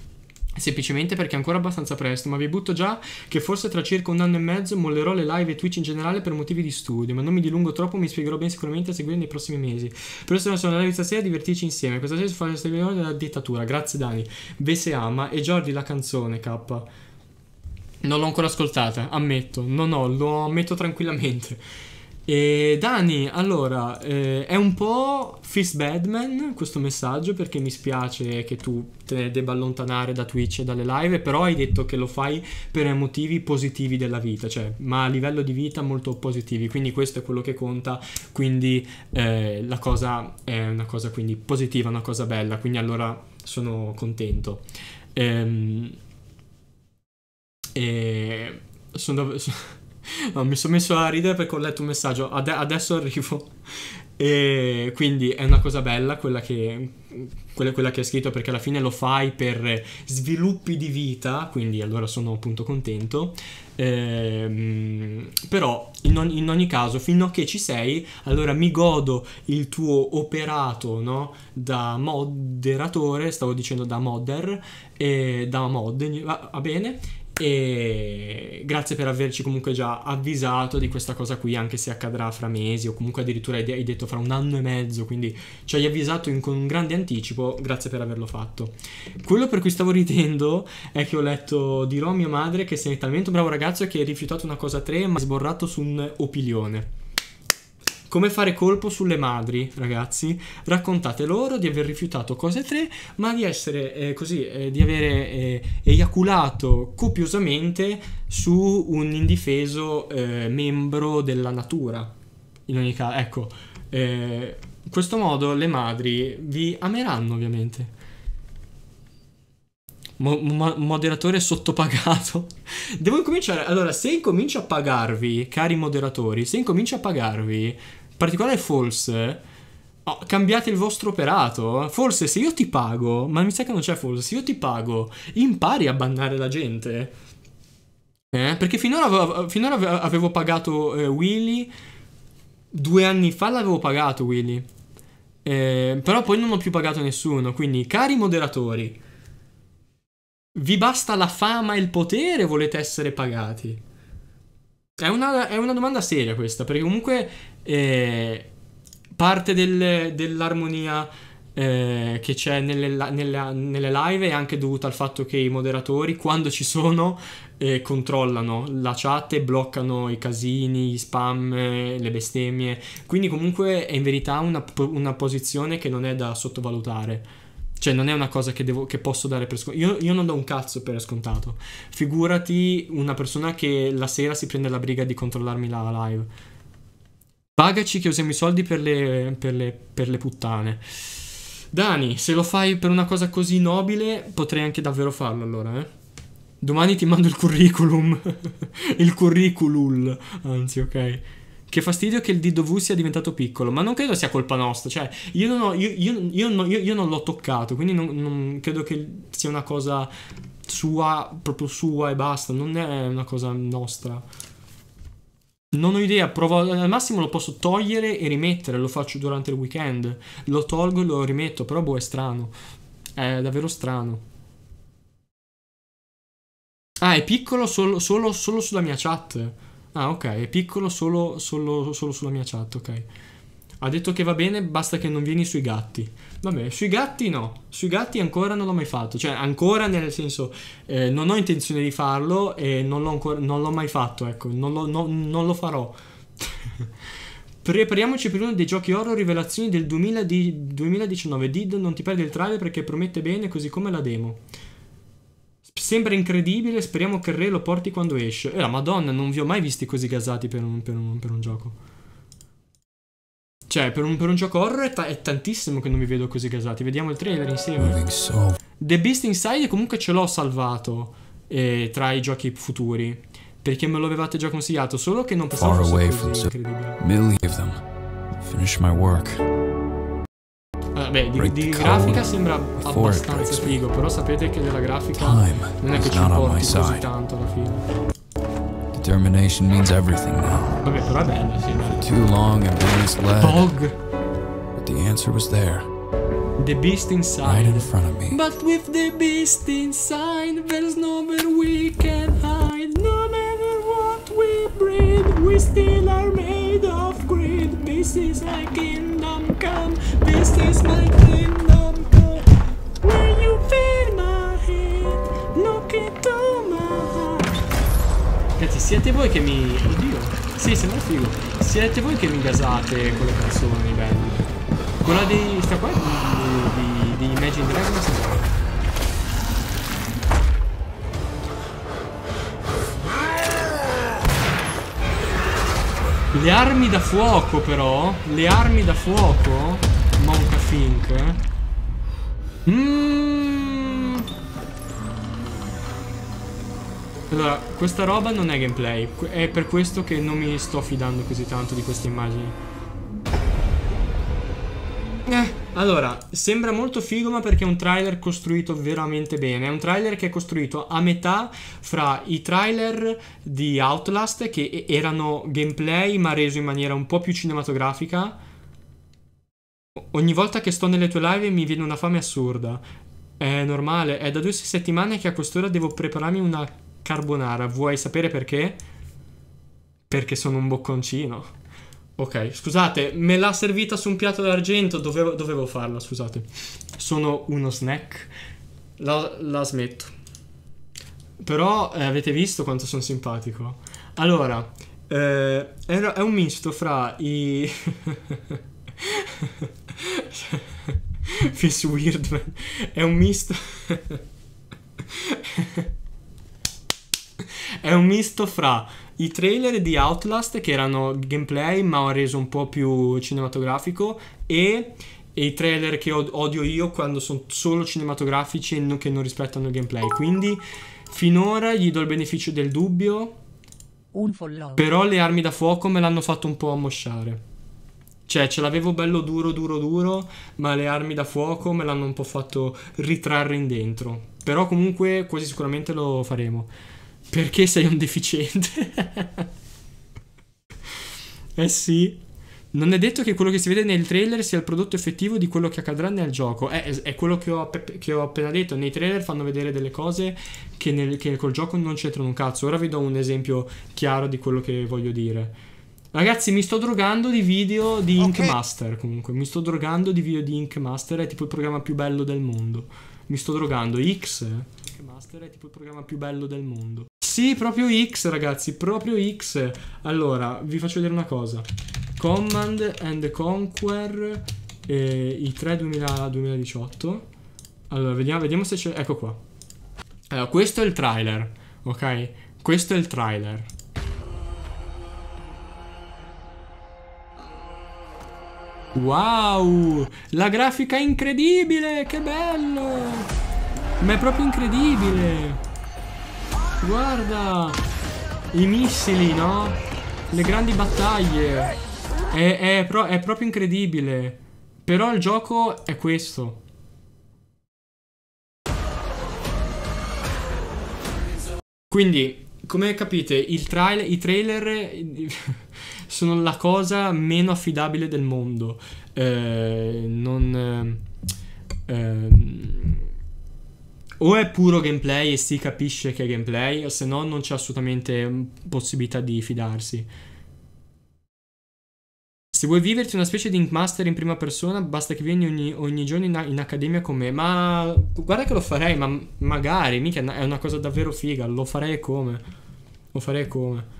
Semplicemente perché è ancora abbastanza presto, ma vi butto già che forse tra circa un anno e mezzo mollerò le live e Twitch in generale per motivi di studio, ma non mi dilungo troppo, mi spiegherò ben sicuramente a seguire nei prossimi mesi. Per ora sono alla live stasera a divertirci insieme. Questa sera si fa il seguito della dittatura. Grazie Dani. Ve se ama e Jordi la canzone K. Non l'ho ancora ascoltata, ammetto, No, no, lo ammetto tranquillamente. E Dani, allora, eh, è un po' fist badman questo messaggio perché mi spiace che tu te ne debba allontanare da Twitch e dalle live, però hai detto che lo fai per motivi positivi della vita, cioè, ma a livello di vita molto positivi, quindi questo è quello che conta, quindi eh, la cosa è una cosa quindi positiva, una cosa bella, quindi allora sono contento. Ehm, e eh, sono, sono No, mi sono messo a ridere perché ho letto un messaggio. Ad- adesso arrivo. E quindi è una cosa bella quella che, quella, quella che è scritto perché alla fine lo fai per sviluppi di vita, quindi allora sono appunto contento. Ehm, però in, on- in ogni caso, fino a che ci sei, allora mi godo il tuo operato no? da moderatore, stavo dicendo da modder, e da mod, va bene, e grazie per averci comunque già avvisato di questa cosa qui, anche se accadrà fra mesi o comunque addirittura hai detto fra un anno e mezzo, quindi ci hai avvisato in, con un grande anticipo, grazie per averlo fatto. Quello per cui stavo ridendo è che ho letto dirò a mia madre che sei talmente un bravo ragazzo che hai rifiutato una cosa a tre ma sborrato su un opilione. Come fare colpo sulle madri, ragazzi. Raccontate loro di aver rifiutato cose tre, ma di essere eh, così, eh, di avere eh, eiaculato copiosamente su un indifeso eh, membro della natura. In ogni caso, ecco. Eh, in questo modo le madri vi ameranno, ovviamente. Mo- moderatore sottopagato. Devo incominciare. Allora, se incomincio a pagarvi, cari moderatori, se incomincio a pagarvi, in particolare false, oh, cambiate il vostro operato. Forse se io ti pago, ma mi sa che non c'è false, se io ti pago, impari a bannare la gente. Eh? Perché finora, avevo, finora avevo pagato eh, Willy. Due anni fa l'avevo pagato Willy. Eh, però poi non ho più pagato nessuno. Quindi, cari moderatori vi basta la fama e il potere volete essere pagati? È una, è una domanda seria questa, perché comunque eh, parte del, dell'armonia eh, che c'è nelle, nelle, nelle, live è anche dovuta al fatto che i moderatori, quando ci sono, eh, controllano la chat e bloccano i casini, gli spam, eh, le bestemmie. Quindi comunque è in verità una, una posizione che non è da sottovalutare cioè, non è una cosa che, devo, che posso dare per scontato. Io, io, non do un cazzo per scontato. Figurati una persona che la sera si prende la briga di controllarmi la live. Pagaci che usiamo i soldi per le, per le, per le puttane. Dani, se lo fai per una cosa così nobile, potrei anche davvero farlo allora, eh. Domani ti mando il curriculum. il curriculum, anzi, ok. Che fastidio che il DW sia diventato piccolo, ma non credo sia colpa nostra, cioè io non, ho, io, io, non, io non l'ho toccato, quindi non, non credo che sia una cosa sua, proprio sua e basta, non è una cosa nostra. Non ho idea, provo, al massimo lo posso togliere e rimettere, lo faccio durante il weekend, lo tolgo e lo rimetto, però boh è strano, è davvero strano. Ah, è piccolo solo, solo, solo sulla mia chat. Ah, ok, è piccolo solo, solo, solo sulla mia chat, ok. Ha detto che va bene, basta che non vieni sui gatti. Vabbè, sui gatti no, sui gatti ancora non l'ho mai fatto, cioè ancora nel senso eh, non ho intenzione di farlo e non l'ho, ancora, non l'ho mai fatto, ecco, non lo, no, non lo farò. Prepariamoci per uno dei giochi horror rivelazioni del di, 2019. Did non ti perde il trailer perché promette bene così come la demo. Sembra incredibile, speriamo che il re lo porti quando esce. E la madonna, non vi ho mai visti così gasati per un, per un, per un gioco. Cioè, per un, per un gioco horror è, ta è, tantissimo che non vi vedo così gasati. Vediamo il trailer insieme. So. The Beast Inside comunque ce l'ho salvato eh, tra i giochi futuri. Perché me lo avevate già consigliato, solo che non pensavo Far fosse così incredibile. Million of them. Finish my work. Vabbè, ah, di, di grafica sembra abbastanza figo, però sapete che della grafica non è che ci importi così tanto alla fine. Determination means everything now. Vabbè, però è bella, sì. For too long and been misled. Bog. But the answer was there. The beast inside. Right in front of me. But with the beast inside, there's nowhere we can hide. No matter what we breed, we still are made of This is my kingdom come, this is my kingdom come. When you feel my head, look into my heart. Cazzi, siete voi che mi... Oddio. Sì, sembra figo. Siete voi che mi gasate con le canzoni, bello. Quella di... sta qua di, di, di Imagine Dragons Le armi da fuoco però Le armi da fuoco Monka Fink mm. Allora, questa roba non è gameplay È per questo che non mi sto fidando così tanto di queste immagini allora, sembra molto figo ma perché è un trailer costruito veramente bene. È un trailer che è costruito a metà fra i trailer di Outlast che erano gameplay ma reso in maniera un po' più cinematografica. Ogni volta che sto nelle tue live mi viene una fame assurda. È normale, è da due settimane che a quest'ora devo prepararmi una carbonara. Vuoi sapere perché? Perché sono un bocconcino. Ok, scusate, me l'ha servita su un piatto d'argento, dovevo, dovevo, farla, scusate. Sono uno snack. La, la smetto. Però eh, avete visto quanto sono simpatico. Allora, eh, è, un misto fra i... Fish Man, È un misto... è un misto fra i trailer di Outlast che erano gameplay ma ho reso un po' più cinematografico e i trailer che odio io quando sono solo cinematografici e che non rispettano il gameplay. Quindi finora gli do il beneficio del dubbio. Però le armi da fuoco me l'hanno fatto un po' ammosciare. Cioè, ce l'avevo bello duro, duro, duro, ma le armi da fuoco me l'hanno un po' fatto ritrarre in dentro. Però comunque quasi sicuramente lo faremo. Perché sei un deficiente? eh sì. Non è detto che quello che si vede nel trailer sia il prodotto effettivo di quello che accadrà nel gioco. È, è quello che ho, che ho, appena detto. Nei trailer fanno vedere delle cose che, nel, che col gioco non c'entrano un cazzo. Ora vi do un esempio chiaro di quello che voglio dire. Ragazzi, mi sto drogando di video di Ink okay. Master. Comunque, mi sto drogando di video di Ink Master. È tipo il programma più bello del mondo. Mi sto drogando. X Master è tipo il programma più bello del mondo. Sì, proprio X, ragazzi, proprio X. Allora, vi faccio vedere una cosa. Command and Conquer eh, i 3 2000, 2018. Allora, vediamo, vediamo se c'è... Ecco qua. Allora, questo è il trailer, ok? Questo è il trailer. Wow! La grafica è incredibile! Che bello! Ma è proprio incredibile! Guarda! I missili, no? Le grandi battaglie. È, è, pro è proprio incredibile. Però il gioco è questo. Quindi, come capite, trailer, i trailer sono la cosa meno affidabile del mondo. Eh, non... Eh, ehm, o è puro gameplay e si capisce che è gameplay, o se no non c'è assolutamente mm, possibilità di fidarsi. Se vuoi viverti una specie di Ink Master in prima persona, basta che vieni ogni, ogni giorno in, in, accademia con me. Ma guarda che lo farei, ma magari, mica è una cosa davvero figa, lo farei come. Lo farei come.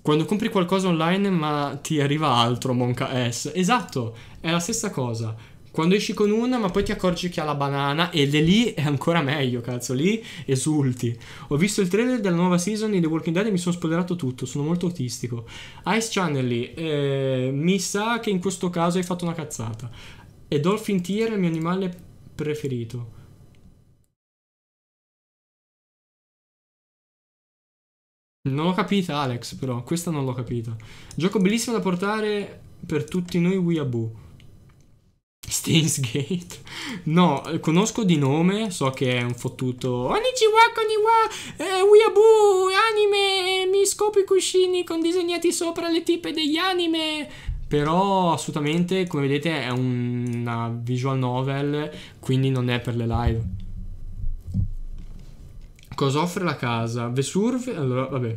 Quando compri qualcosa online ma ti arriva altro, Monca S. Esatto, è la stessa cosa. Quando esci con una, ma poi ti accorgi che ha la banana ed è lì è ancora meglio, cazzo, lì esulti. Ho visto il trailer della nuova season di The Walking Dead e mi sono spoilerato tutto, sono molto autistico. Ice Channelly, eh, mi sa che in questo caso hai fatto una cazzata. E Dolphin Tier è il mio animale preferito. Non l'ho capita Alex però, questa non l'ho capita. Gioco bellissimo da portare per tutti noi Weeaboo. Stainsgate? No, conosco di nome, so che è un fottuto Onichiwa koniwa, eh, weeaboo, anime, mi scopo i cuscini con disegnati sopra le tipe degli anime però assolutamente come vedete è una visual novel quindi non è per le live cosa offre la casa? Vesurve allora vabbè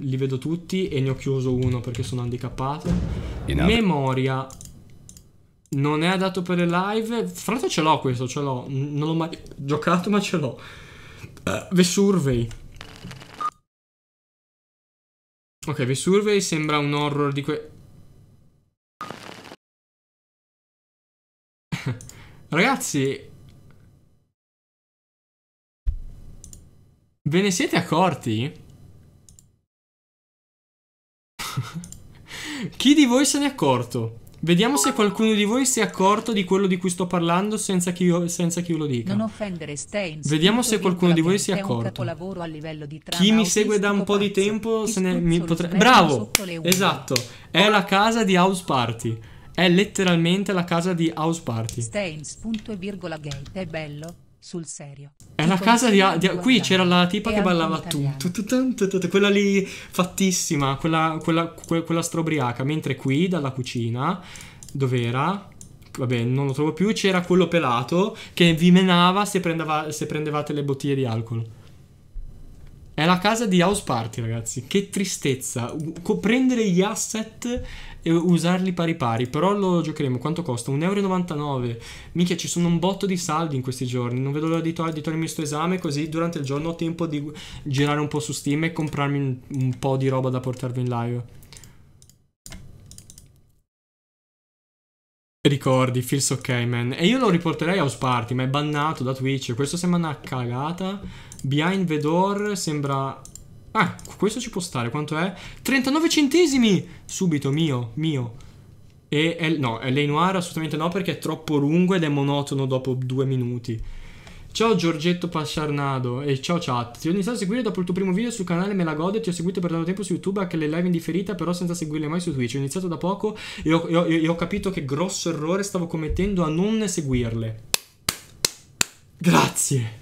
li vedo tutti e ne ho chiuso uno perché sono handicappato memoria non è adatto per le live. Fra l'altro ce l'ho questo, ce l'ho. Non l'ho mai giocato, ma ce l'ho. Uh, The Survey. Ok, The Survey sembra un horror di quei... Ragazzi... Ve ne siete accorti? Chi di voi se ne è accorto? Vediamo se qualcuno di voi si è accorto di quello di cui sto parlando senza che io, senza che io lo dica. Non offendere Steins. Vediamo se qualcuno di voi si è accorto. Chi mi segue da un po' di tempo se ne mi potrebbe... Bravo! Esatto, è la casa di House Party. È letteralmente la casa di House Party. Steins, punto e virgola gate, è bello sul serio. È la casa di, di qui c'era la tipa che ballava tu, tu, tu, tu, quella lì fattissima, quella, quella, que, quella strobriaca, mentre qui dalla cucina dove era vabbè, non lo trovo più, c'era quello pelato che vi menava se, prendeva, se prendevate le bottiglie di alcol. È la casa di House Party, ragazzi. Che tristezza. prendere gli asset e usarli pari pari. Però lo giocheremo. Quanto costa? 1,99€. Minchia, ci sono un botto di saldi in questi giorni. Non vedo l'ora di, di togliermi questo esame. Così durante il giorno ho tempo di girare un po' su Steam e comprarmi un, un po' di roba da portarvi in live. Ricordi, feels ok, man. E io lo riporterei a House Party, ma è bannato da Twitch. Questo sembra una cagata. Behind the door sembra... Ah, questo ci può stare, quanto è? 39 centesimi! Subito, mio, mio. E è, no, LA Noir assolutamente no perché è troppo lungo ed è monotono dopo due minuti. Ciao Giorgetto Pasciarnado e ciao chat, ti ho iniziato a seguire dopo il tuo primo video sul canale Me la godo e ti ho seguito per tanto tempo su YouTube anche le live in differita però senza seguirle mai su Twitch, ho iniziato da poco e ho, e ho, e ho capito che grosso errore stavo commettendo a non seguirle. Grazie.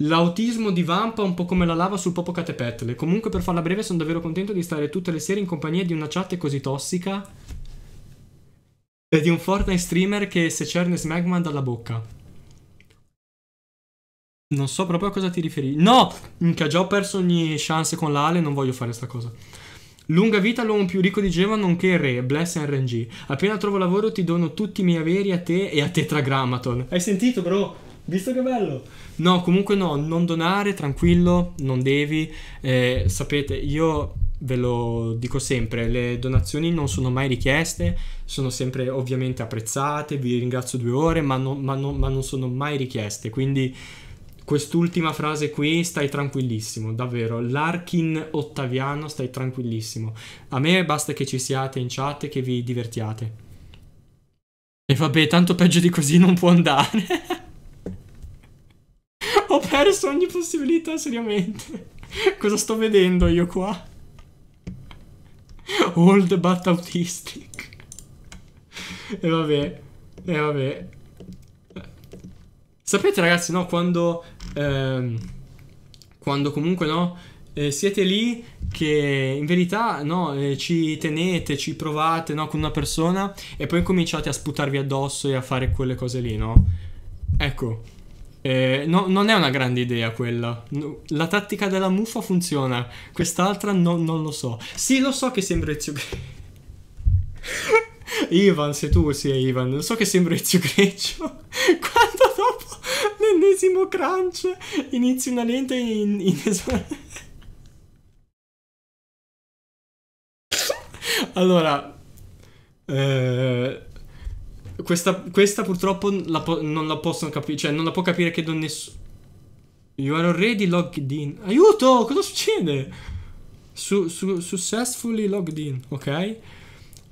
L'autismo divampa un po' come la lava sul popo catepetle. Comunque, per farla breve, sono davvero contento di stare tutte le sere in compagnia di una chat così tossica. E di un Fortnite streamer che se cerne Smegman dalla bocca. Non so proprio a cosa ti riferivi. No! Minchia, già ho perso ogni chance con l'ale, non voglio fare sta cosa. Lunga vita all'uomo più ricco di Geva, nonché re, bless RNG. Appena trovo lavoro ti dono tutti i miei averi a te e a Tetragrammaton. Hai sentito, bro? Visto che bello? No, comunque no, non donare, tranquillo, non devi. Eh, sapete, io ve lo dico sempre, le donazioni non sono mai richieste, sono sempre ovviamente apprezzate, vi ringrazio due ore, ma, no, ma, no, ma non sono mai richieste, quindi quest'ultima frase qui stai tranquillissimo, davvero, l'Arkin Ottaviano stai tranquillissimo, a me basta che ci siate in chat e che vi divertiate. E vabbè, tanto peggio di così non può andare. Ho perso ogni possibilità, seriamente. Cosa sto vedendo io qua? Old but autistic. E vabbè, e vabbè. Sapete ragazzi, no, quando... Ehm, quando comunque, no, eh, siete lì che in verità, no, eh, ci tenete, ci provate, no, con una persona e poi cominciate a sputarvi addosso e a fare quelle cose lì, no? Ecco, eh, no, non è una grande idea quella. la tattica della muffa funziona, quest'altra no, non lo so. Sì, lo so che sembra Ezio Ivan, se tu sei Ivan, lo so che sembra Ezio Greggio. Quando dopo l'ennesimo crunch inizi una lente in, in esame. allora, eh, questa, questa purtroppo la po- non la possono capire, cioè non la può capire che non nessuno... You are already logged in. Aiuto, cosa succede? Su, su, successfully logged in, ok?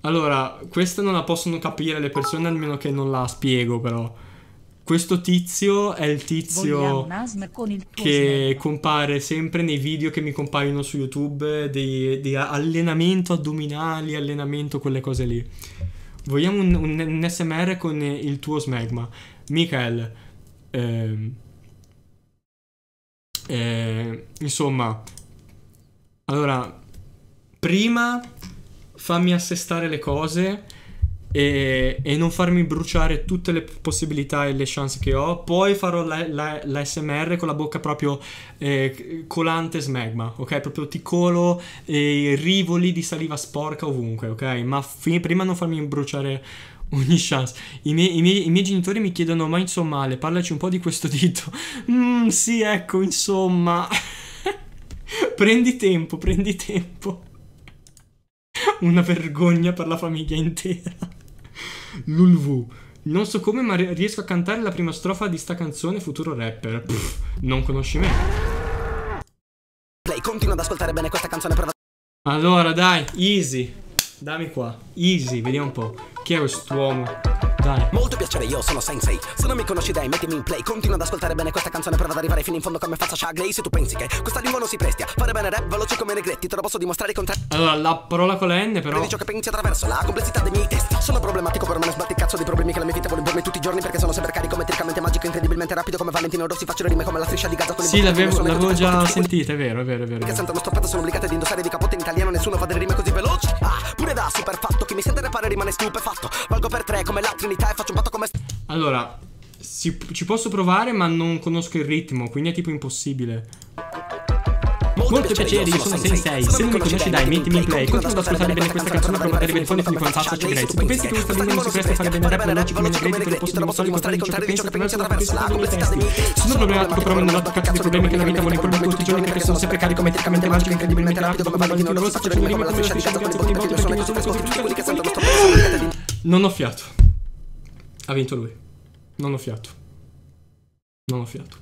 Allora, questa non la possono capire le persone, almeno che non la spiego però. Questo tizio è il tizio il che snello. compare sempre nei video che mi compaiono su YouTube di, di allenamento addominali, allenamento, quelle cose lì vogliamo un, un, un SMR con eh, il tuo smegma. Michael, ehm, eh, insomma, allora, prima fammi assestare le cose e, e, non farmi bruciare tutte le possibilità e le chance che ho. Poi farò la, la, la SMR con la bocca proprio eh, colante smegma, ok? Proprio ti colo e rivoli di saliva sporca ovunque, ok? Ma f- prima non farmi bruciare ogni chance. I miei, i, miei, I miei, genitori mi chiedono, ma insomma Ale, parlaci un po' di questo dito. Mm, sì, ecco, insomma... prendi tempo, prendi tempo. Una vergogna per la famiglia intera. Lulvu. Non so come, ma riesco a cantare la prima strofa di sta canzone futuro rapper. Pff, non conosci me. Play, continua ad ascoltare bene questa canzone per... Allora, dai, easy. Dammi qua. Easy, vediamo un po'. Chi è quest'uomo? Dai. Molto piacere, io sono Sensei. Se non mi conosci, dai, mettimi in play. Continua ad ascoltare bene questa canzone. Prova ad arrivare fino in fondo come faccia Chagley. Se tu pensi che questa lingua non si prestia, fare bene rap veloce come regretti. Te lo posso dimostrare con tre. Allora, la parola con la N, però. Vedi ciò che pensi attraverso la complessità dei miei testi. Sono problematico, però me sbatti cazzo di problemi che la mia vita vuole impormi tutti i giorni. Perché sono sempre carico, metricamente magico, incredibilmente rapido come Valentino Rossi. Faccio le rime come la striscia di Gaza con Sì, l'avevo, l'avevo già sentita, è vero, è vero, è vero. Che sentono stoppata, sono obbligate ad indossare di capote in italiano. Nessuno fa delle rime così veloci. Ah, pure da superfatto. Chi mi sente repare rimane stupefatto. Valgo per tre come latrini mentalità e faccio un patto come... Allora, si, ci posso provare ma non conosco il ritmo, quindi è tipo impossibile. Molto piacere, io sono Sensei. Se non mi conosci, dai, mettimi in play. Continua ad ascoltare bene questa canzone per portare bene fondo fino con salsa ci vedrai. Se tu pensi che questa bimba non si presta a fare bene rap, veloce come negrete, te lo posso dimostrare mostrare ciò che pensi attraverso la pensi la complessità di Sono problematico, però non ho cazzo dei problemi che la vita vuole impormi tutti i giorni perché sono sempre carico metricamente magico, incredibilmente rapido, come ballo di una rossa, faccio un minimo come la striscia di cazzo, poi ti voglio sono le cose, quelli che sono lo sto Non ho fiato. Ha vinto lui. Non ho fiato. Non ho fiato.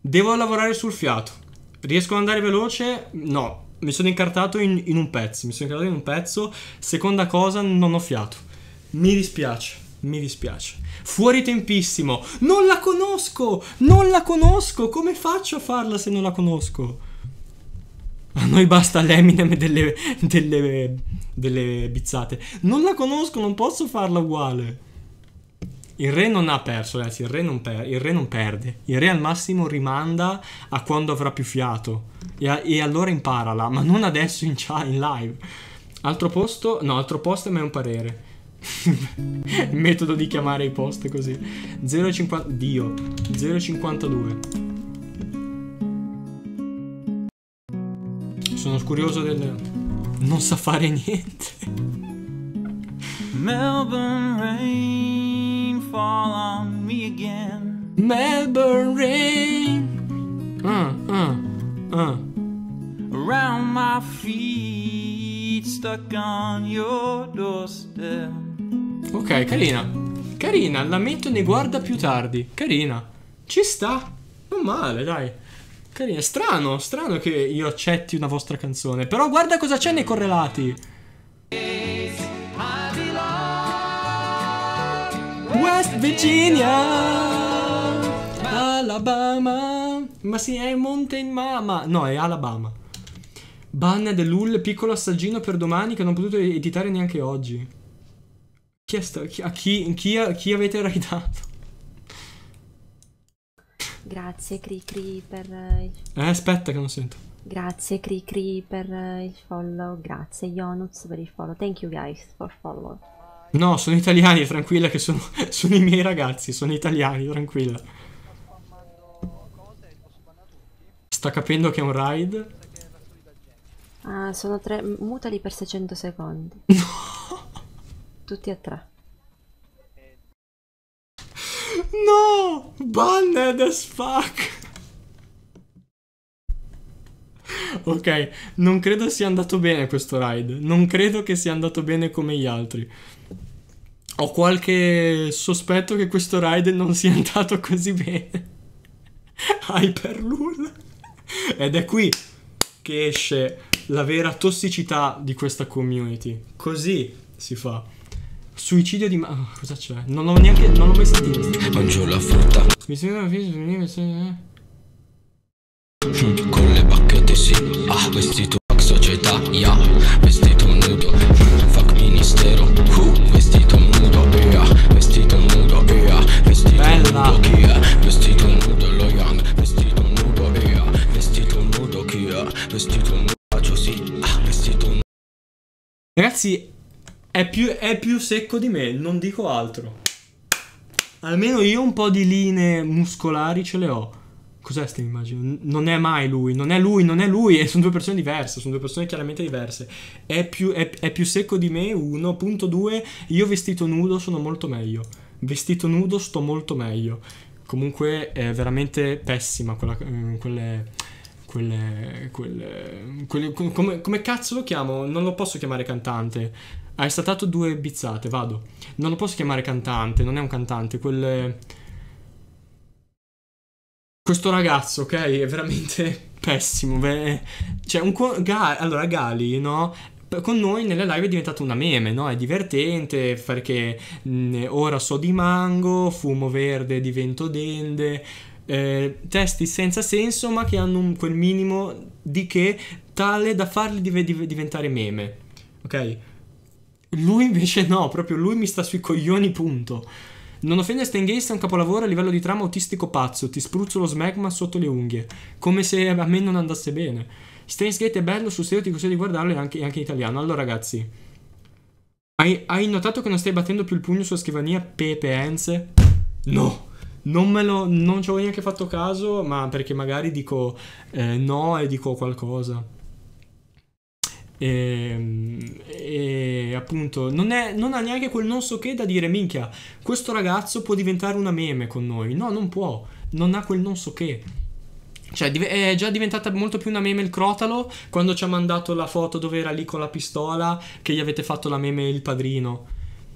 Devo lavorare sul fiato. Riesco ad andare veloce? No. Mi sono incartato in, in un pezzo. Mi sono incartato in un pezzo. Seconda cosa, non ho fiato. Mi dispiace. Mi dispiace. Fuori tempissimo. Non la conosco. Non la conosco. Come faccio a farla se non la conosco? A noi basta l'Eminem delle, delle, delle bizzate. Non la conosco, non posso farla uguale. Il re non ha perso, ragazzi, il re non, per- il re non perde. Il re al massimo rimanda a quando avrà più fiato. E, a- e allora imparala, ma non adesso in, cha- in live. Altro posto? No, altro posto ma è un parere. il Metodo di chiamare i post così. 0,50... Dio. 0,52. Sono curioso del... Non sa fare niente. Melbourne Rain fall on me again. Melbourne rain. Mm, mm, mm. Around my feet, stuck on your doorstep. Ok, carina. Carina, lamento ne guarda più tardi. Carina. Ci sta. Non male, dai. Carina, strano, strano che io accetti una vostra canzone. Però guarda cosa c'è nei correlati. West Virginia, Alabama. Ma sì, è Mountain Mama. No, è Alabama. Ban dell'ul, piccolo assaggino per domani che non ho potuto editare neanche oggi. Chi è sta, chi, a chi, chi, chi avete raidato? Grazie Cri Cri per eh, il... Eh, aspetta che non sento. Grazie Cri Cri per eh, il follow. Grazie Ionuz per il follow. Thank you guys for follow. No, sono italiani, tranquilla, che sono, sono i miei ragazzi, sono italiani, tranquilla. Sta capendo che è un raid? Ah, sono tre... Mutali per 600 secondi. No! Tutti e tre. No! Banned as fuck! Ok, non credo sia andato bene questo ride. Non credo che sia andato bene come gli altri ho qualche sospetto che questo Raiden non sia andato così bene. Hyperlul. Ed è qui che esce la vera tossicità di questa community. Così si fa. Suicidio di... Oh, cosa c'è? Non l'ho neanche... Non l'ho mai sentito. Mangio la frutta. Mi sembra... Eh. Con le bacchette sì. Ah, vestito... Ragazzi, è più, è più secco di me, non dico altro. Almeno io un po' di linee muscolari ce le ho. Cos'è questa immagine? Non è mai lui, non è lui, non è lui, e sono due persone diverse, sono due persone chiaramente diverse. È più, è, è più secco di me, uno. Punto due, io vestito nudo sono molto meglio. Vestito nudo sto molto meglio. Comunque è veramente pessima quella, mm, quelle quelle, quelle, quelle come, come, cazzo lo chiamo? Non lo posso chiamare cantante. Hai ah, statato due bizzate, vado. Non lo posso chiamare cantante, non è un cantante, quel... Questo ragazzo, ok? È veramente pessimo. Beh. Cioè, un co- Ga- allora, Gali, no? con noi nelle live è diventata una meme, no? È divertente perché mh, ora so di mango, fumo verde, divento dende eh, testi senza senso ma che hanno un, quel minimo di che tale da farli div- div- diventare meme. Ok? Lui invece no, proprio lui mi sta sui coglioni, punto. Non offende Stengate è un capolavoro a livello di trama autistico pazzo, ti spruzzo lo smegma sotto le unghie, come se a me non andasse bene. Stainsgate è bello, sul serio ti consiglio di guardarlo anche, anche in italiano. Allora ragazzi, hai, hai, notato che non stai battendo più il pugno sulla scrivania Pepe Enze? No! non me lo non ci ho neanche fatto caso, ma perché magari dico eh, no e dico qualcosa. E, ehm, e appunto non, è, non ha neanche quel non so che da dire minchia questo ragazzo può diventare una meme con noi no non può non ha quel non so che cioè, è già diventata molto più una meme il crotalo quando ci ha mandato la foto dove era lì con la pistola che gli avete fatto la meme il padrino.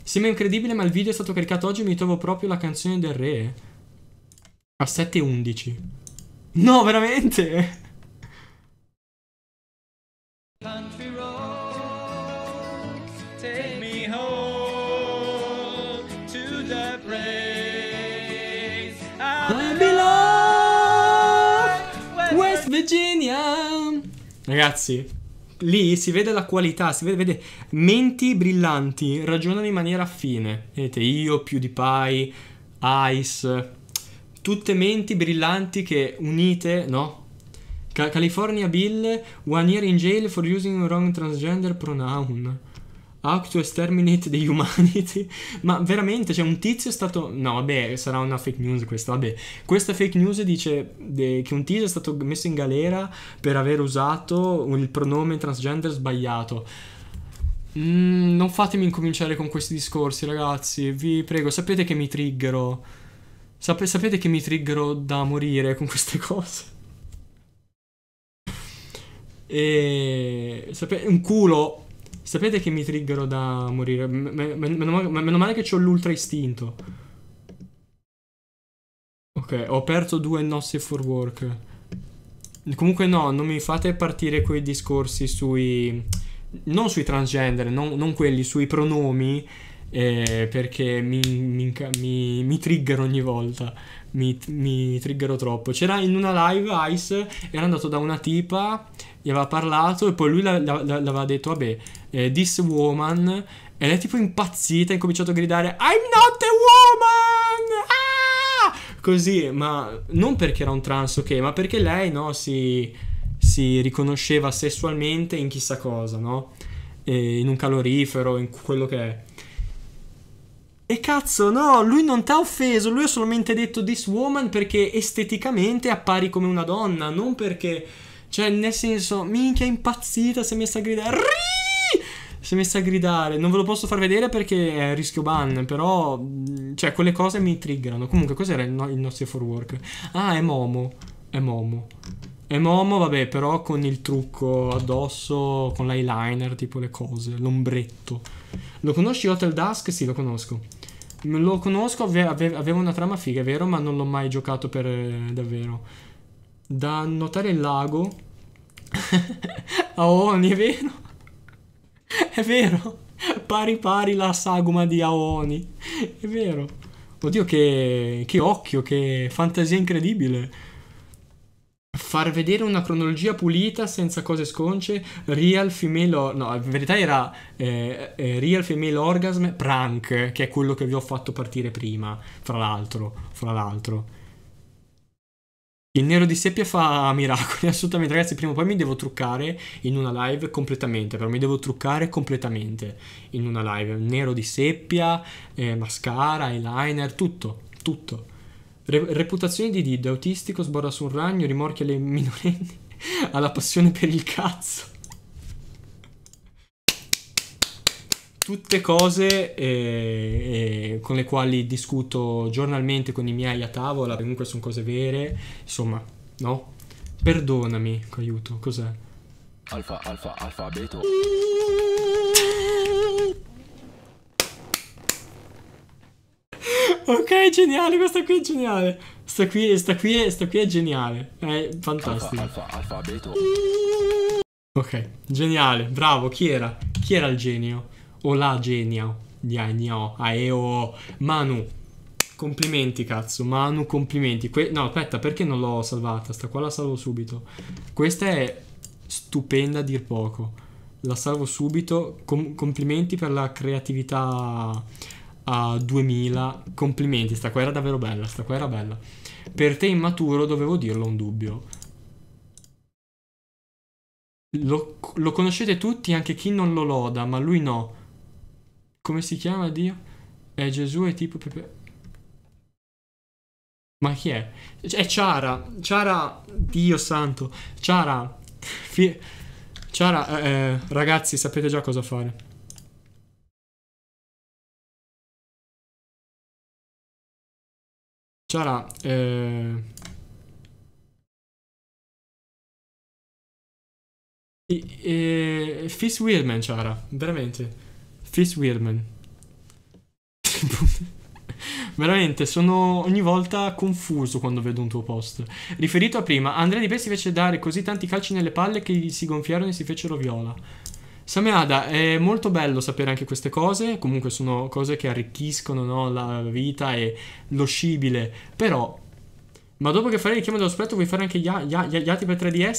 Sembra incredibile, ma il video è stato caricato oggi e mi trovo proprio la canzone del re e 11. No, veramente? Virginia. Ragazzi, lì si vede la qualità, si vede, vede menti brillanti, ragionano in maniera affine. Vedete, io più di Pai, Ice tutte menti brillanti che unite, no? Ca- California Bill, one year in jail for using wrong transgender pronoun. How to exterminate the humanity. Ma veramente, c'è cioè, un tizio è stato. No, vabbè, sarà una fake news questa. Vabbè, questa fake news dice de... che un tizio è stato messo in galera per aver usato il pronome transgender sbagliato. Mm, non fatemi incominciare con questi discorsi, ragazzi. Vi prego, sapete che mi triggero. Sap sapete che mi triggero da morire con queste cose. e... un culo. Sapete che mi triggero da morire? M meno, male, meno male che ho l'ultra istinto. Ok, ho aperto due nozze for work. Comunque no, non mi fate partire quei discorsi sui... Non sui transgender, non, non quelli, sui pronomi eh, perché mi, mi, mi, mi trigger ogni volta. Mi, mi triggerò troppo. C'era in una live Ice, era andato da una tipa, gli aveva parlato e poi lui l'aveva detto, vabbè, eh, this woman, e lei è tipo impazzita, ha cominciato a gridare, I'm not a woman! Ah! Così, ma non perché era un trans, ok, ma perché lei, no, si, si riconosceva sessualmente in chissà cosa, no? E eh, in un calorifero, in quello che è. E cazzo, no, lui non ti ha offeso, lui ha solamente detto this woman perché esteticamente appari come una donna, non perché... Cioè, nel senso, minchia è impazzita, si è messa a gridare... Riii! Si è messa a gridare, non ve lo posso far vedere perché è rischio ban, però... Mm, cioè, quelle cose mi triggerano. Comunque, cos'era il, no- il nostro for work? Ah, è Momo. È Momo. È Momo, vabbè, però con il trucco addosso, con l'eyeliner, tipo le cose, l'ombretto. Lo conosci Hotel Dusk? Sì, lo conosco. Lo conosco, aveva una trama figa, è vero, ma non l'ho mai giocato per eh, davvero. Da annotare il lago a Oni, è vero? È vero? Pari pari la sagoma di Aoni. È vero. Oddio, che, che occhio, che fantasia incredibile far vedere una cronologia pulita senza cose sconce real female or- no in verità era eh, eh, real female orgasm prank che è quello che vi ho fatto partire prima fra l'altro fra l'altro il nero di seppia fa miracoli assolutamente ragazzi prima o poi mi devo truccare in una live completamente però mi devo truccare completamente in una live nero di seppia eh, mascara eyeliner tutto tutto Re- reputazione di Did, autistico, sborra su un ragno, rimorchia le minorenni, ha la passione per il cazzo. Tutte cose eh, eh, con le quali discuto giornalmente con i miei a tavola, comunque sono cose vere, insomma, no? Perdonami, aiuto, cos'è? Alfa, alfa, alfabeto. Ok, geniale, questa qui è geniale. Sta qui, sta qui, è, sta qui è geniale. È fantastico. Alfa, alfa, alfabeto. Ok, geniale, bravo. Chi era? Chi era il genio? O la genio? Gnao, aeo, Manu. Complimenti, cazzo. Manu, complimenti. Que no, aspetta, perché non l'ho salvata? Sta qua la salvo subito. Questa è stupenda a dir poco. La salvo subito. Com complimenti per la creatività a 2000. Complimenti, sta qua era davvero bella, sta qua era bella. Per te immaturo dovevo dirlo un dubbio. Lo, lo conoscete tutti, anche chi non lo loda, ma lui no. Come si chiama Dio? È Gesù, è tipo Pepe. Ma chi è? È Ciara. Ciara, Dio santo. Ciara. Ciara, eh, eh, ragazzi, sapete già cosa fare. Ciara, eh... E, Fizz Willman, Ciara, veramente. Fizz Willman. veramente, sono ogni volta confuso quando vedo un tuo post. Riferito a prima, Andrea Di Bessi fece dare così tanti calci nelle palle che gli si gonfiarono e si fecero viola. Sameada, è molto bello sapere anche queste cose, comunque sono cose che arricchiscono no, la vita e lo scibile, però... Ma dopo che farei il richiamo dello spettro vuoi fare anche gli, gli, gli, gli altri per 3DS?